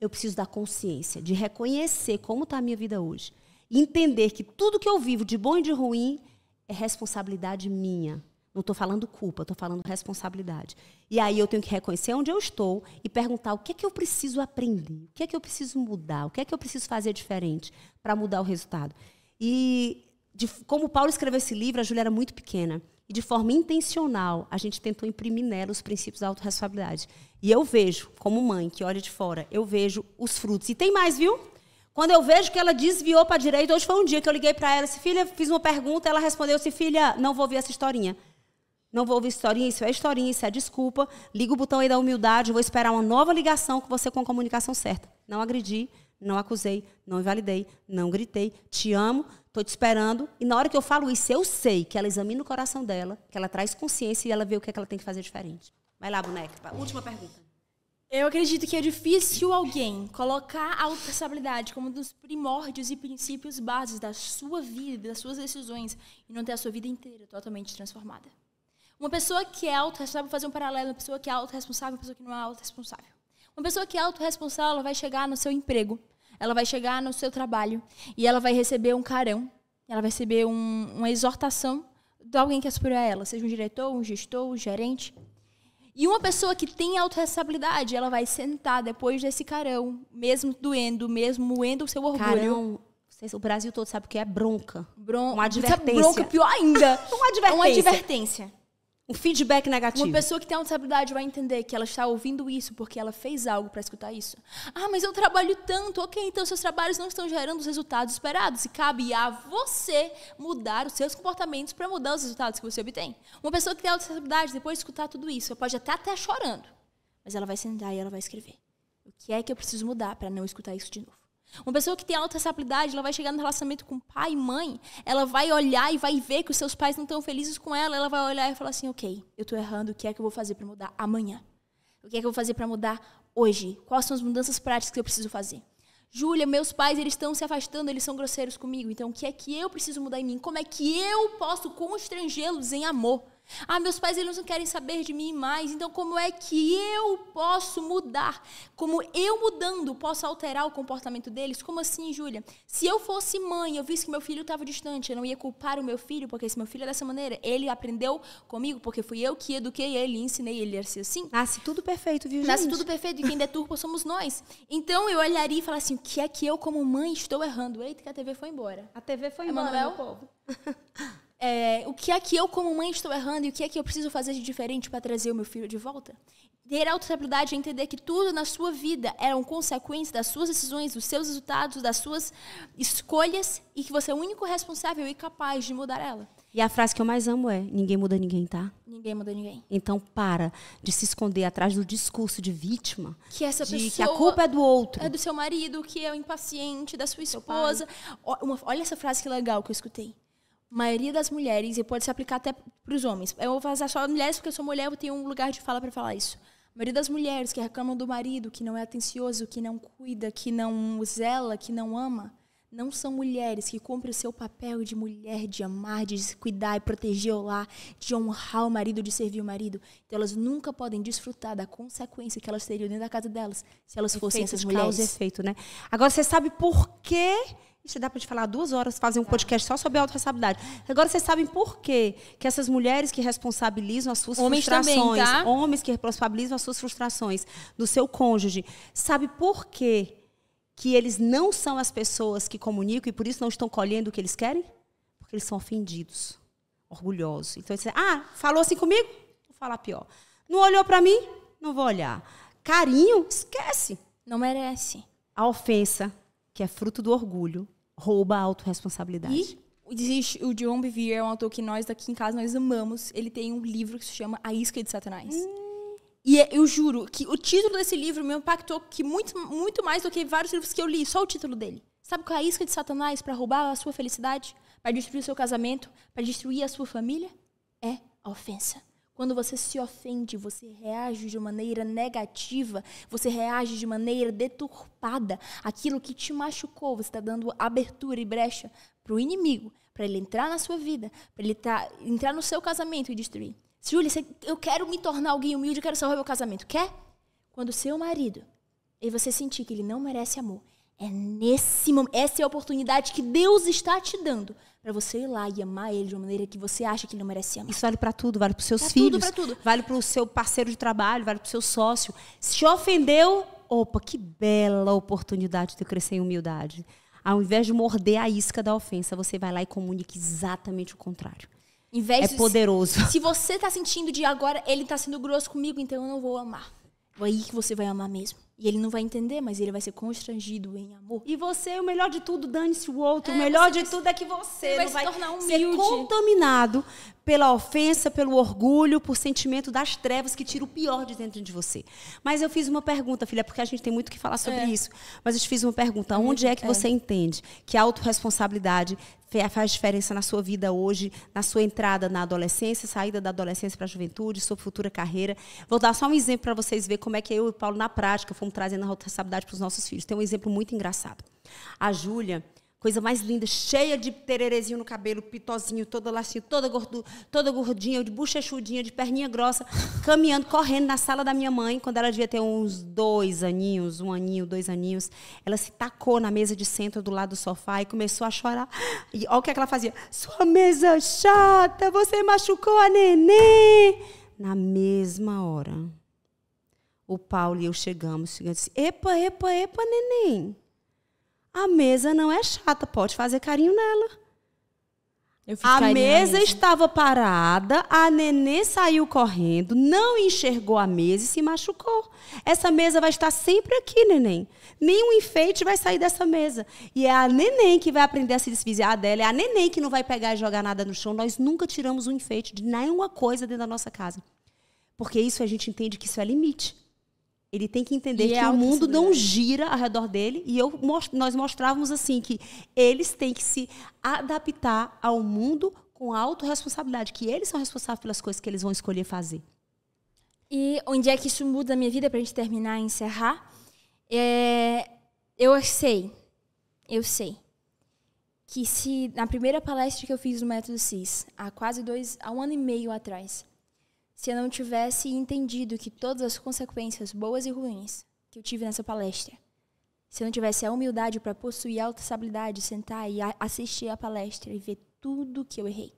eu preciso da consciência, de reconhecer como está a minha vida hoje e entender que tudo que eu vivo, de bom e de ruim, é responsabilidade minha. Não estou falando culpa, estou falando responsabilidade. E aí eu tenho que reconhecer onde eu estou e perguntar o que é que eu preciso aprender, o que é que eu preciso mudar, o que é que eu preciso fazer diferente para mudar o resultado. E de, como Paulo escreveu esse livro, a Júlia era muito pequena. E de forma intencional, a gente tentou imprimir nela os princípios da autorresponsabilidade. E eu vejo, como mãe que olha de fora, eu vejo os frutos. E tem mais, viu? Quando eu vejo que ela desviou para a direita, hoje foi um dia que eu liguei para ela, filha, fiz uma pergunta, ela respondeu assim, filha, não vou ouvir essa historinha. Não vou ouvir historinha, isso é historinha, isso é desculpa. Liga o botão aí da humildade, vou esperar uma nova ligação com você com a comunicação certa. Não agredi, não acusei, não invalidei, não gritei, te amo, estou te esperando. E na hora que eu falo isso, eu sei que ela examina o coração dela, que ela traz consciência e ela vê o que, é que ela tem que fazer diferente. Vai lá, boneca. Última pergunta. Eu acredito que é difícil alguém colocar a autorresponsabilidade como um dos primórdios e princípios bases da sua vida, das suas decisões, e não ter a sua vida inteira totalmente transformada. Uma pessoa que é autorresponsável, vou fazer um paralelo, uma pessoa que é autorresponsável, uma pessoa que não é autorresponsável. Uma pessoa que é autorresponsável, ela vai chegar no seu emprego, ela vai chegar no seu trabalho, e ela vai receber um carão, ela vai receber um, uma exortação de alguém que é superior a ela, seja um diretor, um gestor, um gerente, e uma pessoa que tem autorresponsabilidade, ela vai sentar depois desse carão, mesmo doendo, mesmo moendo o seu orgulho. Carão, o Brasil todo sabe o que é bronca. Bron uma advertência. Bronca pior ainda. uma advertência. Uma advertência. Um feedback negativo. Uma pessoa que tem autossabotagem vai entender que ela está ouvindo isso porque ela fez algo para escutar isso. Ah, mas eu trabalho tanto. Ok, então seus trabalhos não estão gerando os resultados esperados. E cabe a você mudar os seus comportamentos para mudar os resultados que você obtém. Uma pessoa que tem autossabotagem, depois de escutar tudo isso, ela pode até estar chorando. Mas ela vai sentar e ela vai escrever. O que é que eu preciso mudar para não escutar isso de novo? Uma pessoa que tem alta habilidade, ela vai chegar no relacionamento com pai e mãe, ela vai olhar e vai ver que os seus pais não estão felizes com ela, ela vai olhar e falar assim: "OK, eu estou errando, o que é que eu vou fazer para mudar amanhã? O que é que eu vou fazer para mudar hoje? Quais são as mudanças práticas que eu preciso fazer?" Júlia, meus pais eles estão se afastando, eles são grosseiros comigo. Então, o que é que eu preciso mudar em mim? Como é que eu posso constrangê-los em amor? Ah, meus pais eles não querem saber de mim mais, então como é que eu posso mudar? Como eu mudando posso alterar o comportamento deles? Como assim, Júlia? Se eu fosse mãe, eu visse que meu filho estava distante, eu não ia culpar o meu filho, porque se meu filho é dessa maneira, ele aprendeu comigo, porque fui eu que eduquei ele, ensinei ele a ser assim. Nasce tudo perfeito, viu, gente? Nasce tudo perfeito e quem deturpa somos nós. Então eu olharia e falaria assim, o que é que eu como mãe estou errando? Eita, que a TV foi embora. A TV foi é embora, Emanuel? meu povo. é, o que é que eu, como mãe, estou errando e o que é que eu preciso fazer de diferente para trazer o meu filho de volta? Ter autoestabilidade é entender que tudo na sua vida é um consequência das suas decisões, dos seus resultados, das suas escolhas e que você é o único responsável e capaz de mudar ela. E a frase que eu mais amo é: ninguém muda ninguém, tá? Ninguém muda ninguém. Então para de se esconder atrás do discurso de vítima. Que essa de, pessoa. Que a culpa é do outro. É do seu marido, que é o impaciente, da sua esposa. Olha essa frase que legal que eu escutei maioria das mulheres, e pode se aplicar até para os homens. Eu vou fazer só mulheres porque eu sou mulher, eu tenho um lugar de fala para falar isso. A maioria das mulheres que reclamam do marido, que não é atencioso, que não cuida, que não zela, que não ama, não são mulheres que cumprem o seu papel de mulher, de amar, de se cuidar e proteger o lar, de honrar o marido, de servir o marido. Então elas nunca podem desfrutar da consequência que elas teriam dentro da casa delas se elas fossem essas de mulheres. Causa e efeito, né? Agora você sabe por quê? Isso dá para te falar duas horas, fazer um tá. podcast só sobre autorresponsabilidade. Agora vocês sabem por quê que essas mulheres que responsabilizam as suas homens frustrações, também, tá? homens que responsabilizam as suas frustrações do seu cônjuge, sabe por quê que eles não são as pessoas que comunicam e por isso não estão colhendo o que eles querem? Porque eles são ofendidos, orgulhosos. Então eles dizem, ah, falou assim comigo? Vou falar pior. Não olhou para mim? Não vou olhar. Carinho? Esquece. Não merece. A ofensa, que é fruto do orgulho, rouba a autorresponsabilidade. E existe, o John Bevere é um autor que nós daqui em casa nós amamos. Ele tem um livro que se chama A Isca de Satanás. Hum. E é, eu juro que o título desse livro me impactou que muito, muito mais do que vários livros que eu li, só o título dele. Sabe qual é a isca de Satanás para roubar a sua felicidade, para destruir o seu casamento, para destruir a sua família? É a ofensa. Quando você se ofende, você reage de maneira negativa, você reage de maneira deturpada. Aquilo que te machucou, você está dando abertura e brecha para o inimigo, para ele entrar na sua vida, para ele tá, entrar no seu casamento e destruir. Júlia, eu quero me tornar alguém humilde, eu quero salvar meu casamento. Quer? Quando seu marido, e você sentir que ele não merece amor, é nesse momento, essa é a oportunidade que Deus está te dando para você ir lá e amar ele de uma maneira que você acha que ele não merece amar. Isso vale para tudo, vale para seus pra filhos, tudo, tudo. vale para o seu parceiro de trabalho, vale para o seu sócio. Se ofendeu, opa, que bela oportunidade de crescer em humildade. Ao invés de morder a isca da ofensa, você vai lá e comunica exatamente o contrário. é de, poderoso. Se, se você está sentindo de agora ele está sendo grosso comigo, então eu não vou amar. É aí que você vai amar mesmo. E ele não vai entender, mas ele vai ser constrangido em amor. E você, o melhor de tudo, dane-se o outro. É, o melhor de vai, tudo é que você, você vai, vai, se tornar vai ser contaminado pela ofensa, pelo orgulho, por sentimento das trevas que tira o pior de dentro de você. Mas eu fiz uma pergunta, filha, porque a gente tem muito que falar sobre é. isso. Mas eu te fiz uma pergunta: uhum. onde é que é. você entende que a autorresponsabilidade faz diferença na sua vida hoje, na sua entrada na adolescência, saída da adolescência para a juventude, sua futura carreira. Vou dar só um exemplo para vocês verem como é que eu e o Paulo, na prática, fomos trazendo a autorresponsabilidade para os nossos filhos. Tem um exemplo muito engraçado. A Júlia, Coisa mais linda, cheia de tererezinho no cabelo, pitozinho, toda lacinho, toda, gordu, toda gordinha, de bochechudinha, de perninha grossa, caminhando, correndo na sala da minha mãe, quando ela devia ter uns dois aninhos, um aninho, dois aninhos. Ela se tacou na mesa de centro do lado do sofá e começou a chorar. E olha o que, é que ela fazia: Sua mesa chata, você machucou a neném. Na mesma hora, o Paulo e eu chegamos, chegamos e disse: Epa, epa, epa, neném. A mesa não é chata, pode fazer carinho nela. a mesa estava parada, a nenê saiu correndo, não enxergou a mesa e se machucou. Essa mesa vai estar sempre aqui, neném. Nenhum enfeite vai sair dessa mesa. E é a neném que vai aprender a se desfiziar dela, é a neném que não vai pegar e jogar nada no chão. Nós nunca tiramos um enfeite de nenhuma coisa dentro da nossa casa. Porque isso a gente entende que isso é limite. Ele tem que entender e é que é o mundo não gira ao redor dele. E eu, nós mostrávamos assim que eles têm que se adaptar ao mundo com autorresponsabilidade, que eles são responsáveis pelas coisas que eles vão escolher fazer. E onde é que isso muda a minha vida, para a gente terminar e encerrar? É, eu sei, eu sei, que se na primeira palestra que eu fiz no Método CIS, há quase dois, há um ano e meio atrás, se eu não tivesse entendido que todas as consequências boas e ruins que eu tive nessa palestra, se eu não tivesse a humildade para possuir alta estabilidade, sentar e assistir a palestra e ver tudo que eu errei,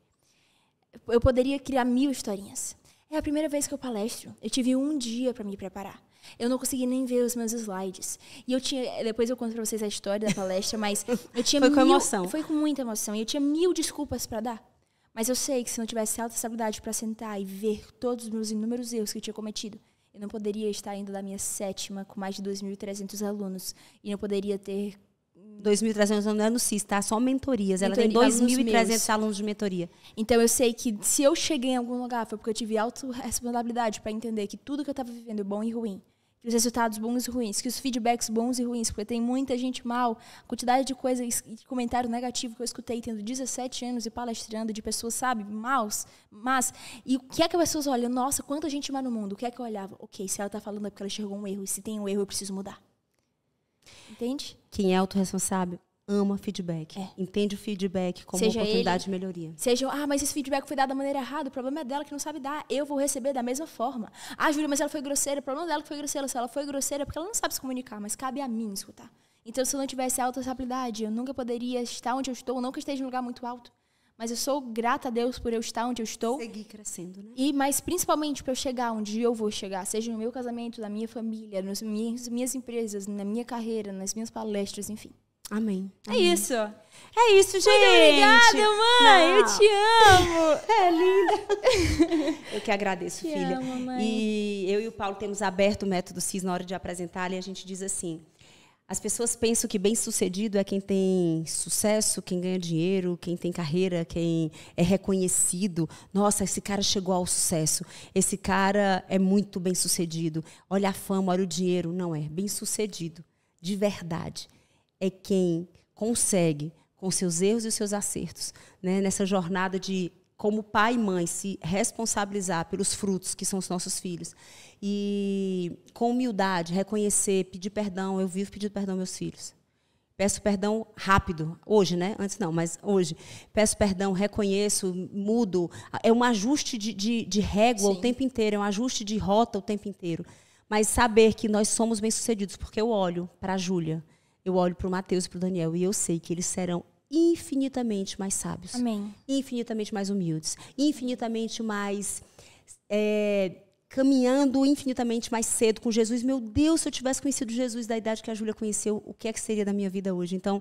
eu poderia criar mil historinhas. É a primeira vez que eu palestro. Eu tive um dia para me preparar. Eu não consegui nem ver os meus slides. E eu tinha. Depois eu conto para vocês a história da palestra, mas eu tinha. foi mil, com emoção. Foi com muita emoção. E eu tinha mil desculpas para dar. Mas eu sei que se não tivesse alta estabilidade para sentar e ver todos os meus inúmeros erros que eu tinha cometido, eu não poderia estar indo da minha sétima com mais de 2.300 alunos e não poderia ter 2.300 alunos é no CIS, tá? Só mentorias. Mentoria, Ela tem 2.300 alunos de mentoria. Então eu sei que se eu cheguei em algum lugar foi porque eu tive alta responsabilidade para entender que tudo que eu estava vivendo, é bom e ruim, os resultados bons e ruins, que os feedbacks bons e ruins, porque tem muita gente mal, a quantidade de coisas de comentário negativo que eu escutei tendo 17 anos e palestrando de pessoas, sabe, maus, mas e o que é que as pessoas olham? Nossa, quanta gente má no mundo. O que é que eu olhava? OK, se ela está falando é porque ela enxergou um erro, e se tem um erro eu preciso mudar. Entende? Quem é autorresponsável ama feedback. É. Entende o feedback como seja oportunidade ele, de melhoria. Seja, ah, mas esse feedback foi dado da maneira errada, o problema é dela que não sabe dar. Eu vou receber da mesma forma. Ah, Júlia, mas ela foi grosseira, o problema dela é que foi grosseira. Se ela foi grosseira, é porque ela não sabe se comunicar, mas cabe a mim escutar. Então, se eu não tivesse alta habilidade, eu nunca poderia estar onde eu estou, não que esteja em um lugar muito alto. Mas eu sou grata a Deus por eu estar onde eu estou. Seguir crescendo, né? E, mas principalmente para eu chegar onde eu vou chegar, seja no meu casamento, na minha família, nas minhas, minhas empresas, na minha carreira, nas minhas palestras, enfim. Amém. Amém. É isso. É isso, gente. Muito obrigada, mãe. Não. Eu te amo. É linda. eu que agradeço, te filha. Amo, mãe. E eu e o Paulo temos aberto o método CIS na hora de apresentar e a gente diz assim: as pessoas pensam que bem-sucedido é quem tem sucesso, quem ganha dinheiro, quem tem carreira, quem é reconhecido. Nossa, esse cara chegou ao sucesso. Esse cara é muito bem-sucedido. Olha a fama, olha o dinheiro. Não é. Bem-sucedido, de verdade é quem consegue, com seus erros e seus acertos, né, nessa jornada de como pai e mãe se responsabilizar pelos frutos que são os nossos filhos e com humildade reconhecer, pedir perdão, eu vivo pedindo perdão aos meus filhos. Peço perdão rápido, hoje, né? Antes não, mas hoje. Peço perdão, reconheço, mudo. É um ajuste de, de, de régua Sim. o tempo inteiro, é um ajuste de rota o tempo inteiro. Mas saber que nós somos bem-sucedidos, porque eu olho para a Júlia, eu olho para o Mateus e para o Daniel e eu sei que eles serão infinitamente mais sábios. Amém. Infinitamente mais humildes. Infinitamente mais. É, caminhando infinitamente mais cedo com Jesus. Meu Deus, se eu tivesse conhecido Jesus da idade que a Júlia conheceu, o que é que seria da minha vida hoje? Então,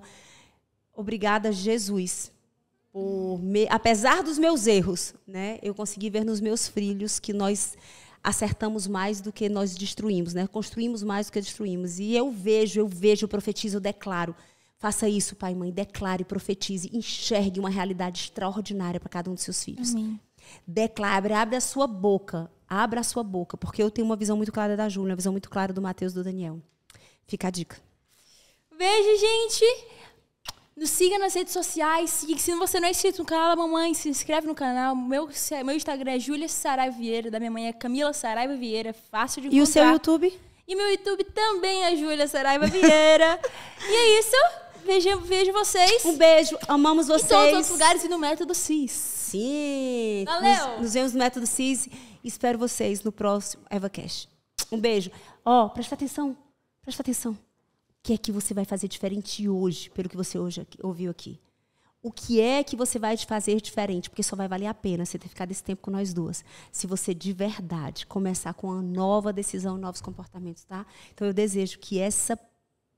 obrigada, Jesus. Por me... apesar dos meus erros, né, eu consegui ver nos meus filhos que nós acertamos mais do que nós destruímos, né? Construímos mais do que destruímos. E eu vejo, eu vejo, eu profetizo, eu declaro. Faça isso, pai e mãe, declare, profetize, enxergue uma realidade extraordinária para cada um dos seus filhos. Amém. Declare, abre a sua boca, abra a sua boca, porque eu tenho uma visão muito clara da Júlia, uma visão muito clara do Mateus, do Daniel. Fica a dica. Beijo, gente! Nos siga nas redes sociais. Se você não é inscrito no canal da mamãe, se inscreve no canal. Meu, meu Instagram é Júlia Saraiva Vieira, da minha mãe é Camila Saraiva Vieira. Fácil de encontrar. E o seu YouTube? E meu YouTube também é Júlia Saraiva Vieira. e é isso. Vejo, vejo vocês. Um beijo. Amamos vocês. Em todos os lugares e no Método CIS. Sim. Valeu. Nos, nos vemos no Método CIS. Espero vocês no próximo EvaCast. Um beijo. Ó, oh, presta atenção. Presta atenção que é que você vai fazer diferente hoje, pelo que você hoje ouviu aqui? O que é que você vai fazer diferente? Porque só vai valer a pena você ter ficado esse tempo com nós duas. Se você de verdade começar com uma nova decisão, novos comportamentos, tá? Então eu desejo que esse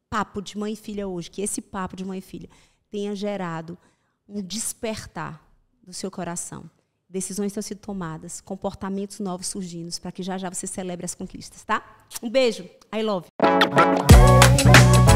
papo de mãe e filha hoje, que esse papo de mãe e filha tenha gerado um despertar do seu coração. Decisões tenham sido tomadas, comportamentos novos surgindo, para que já já você celebre as conquistas, tá? Um beijo! I love you.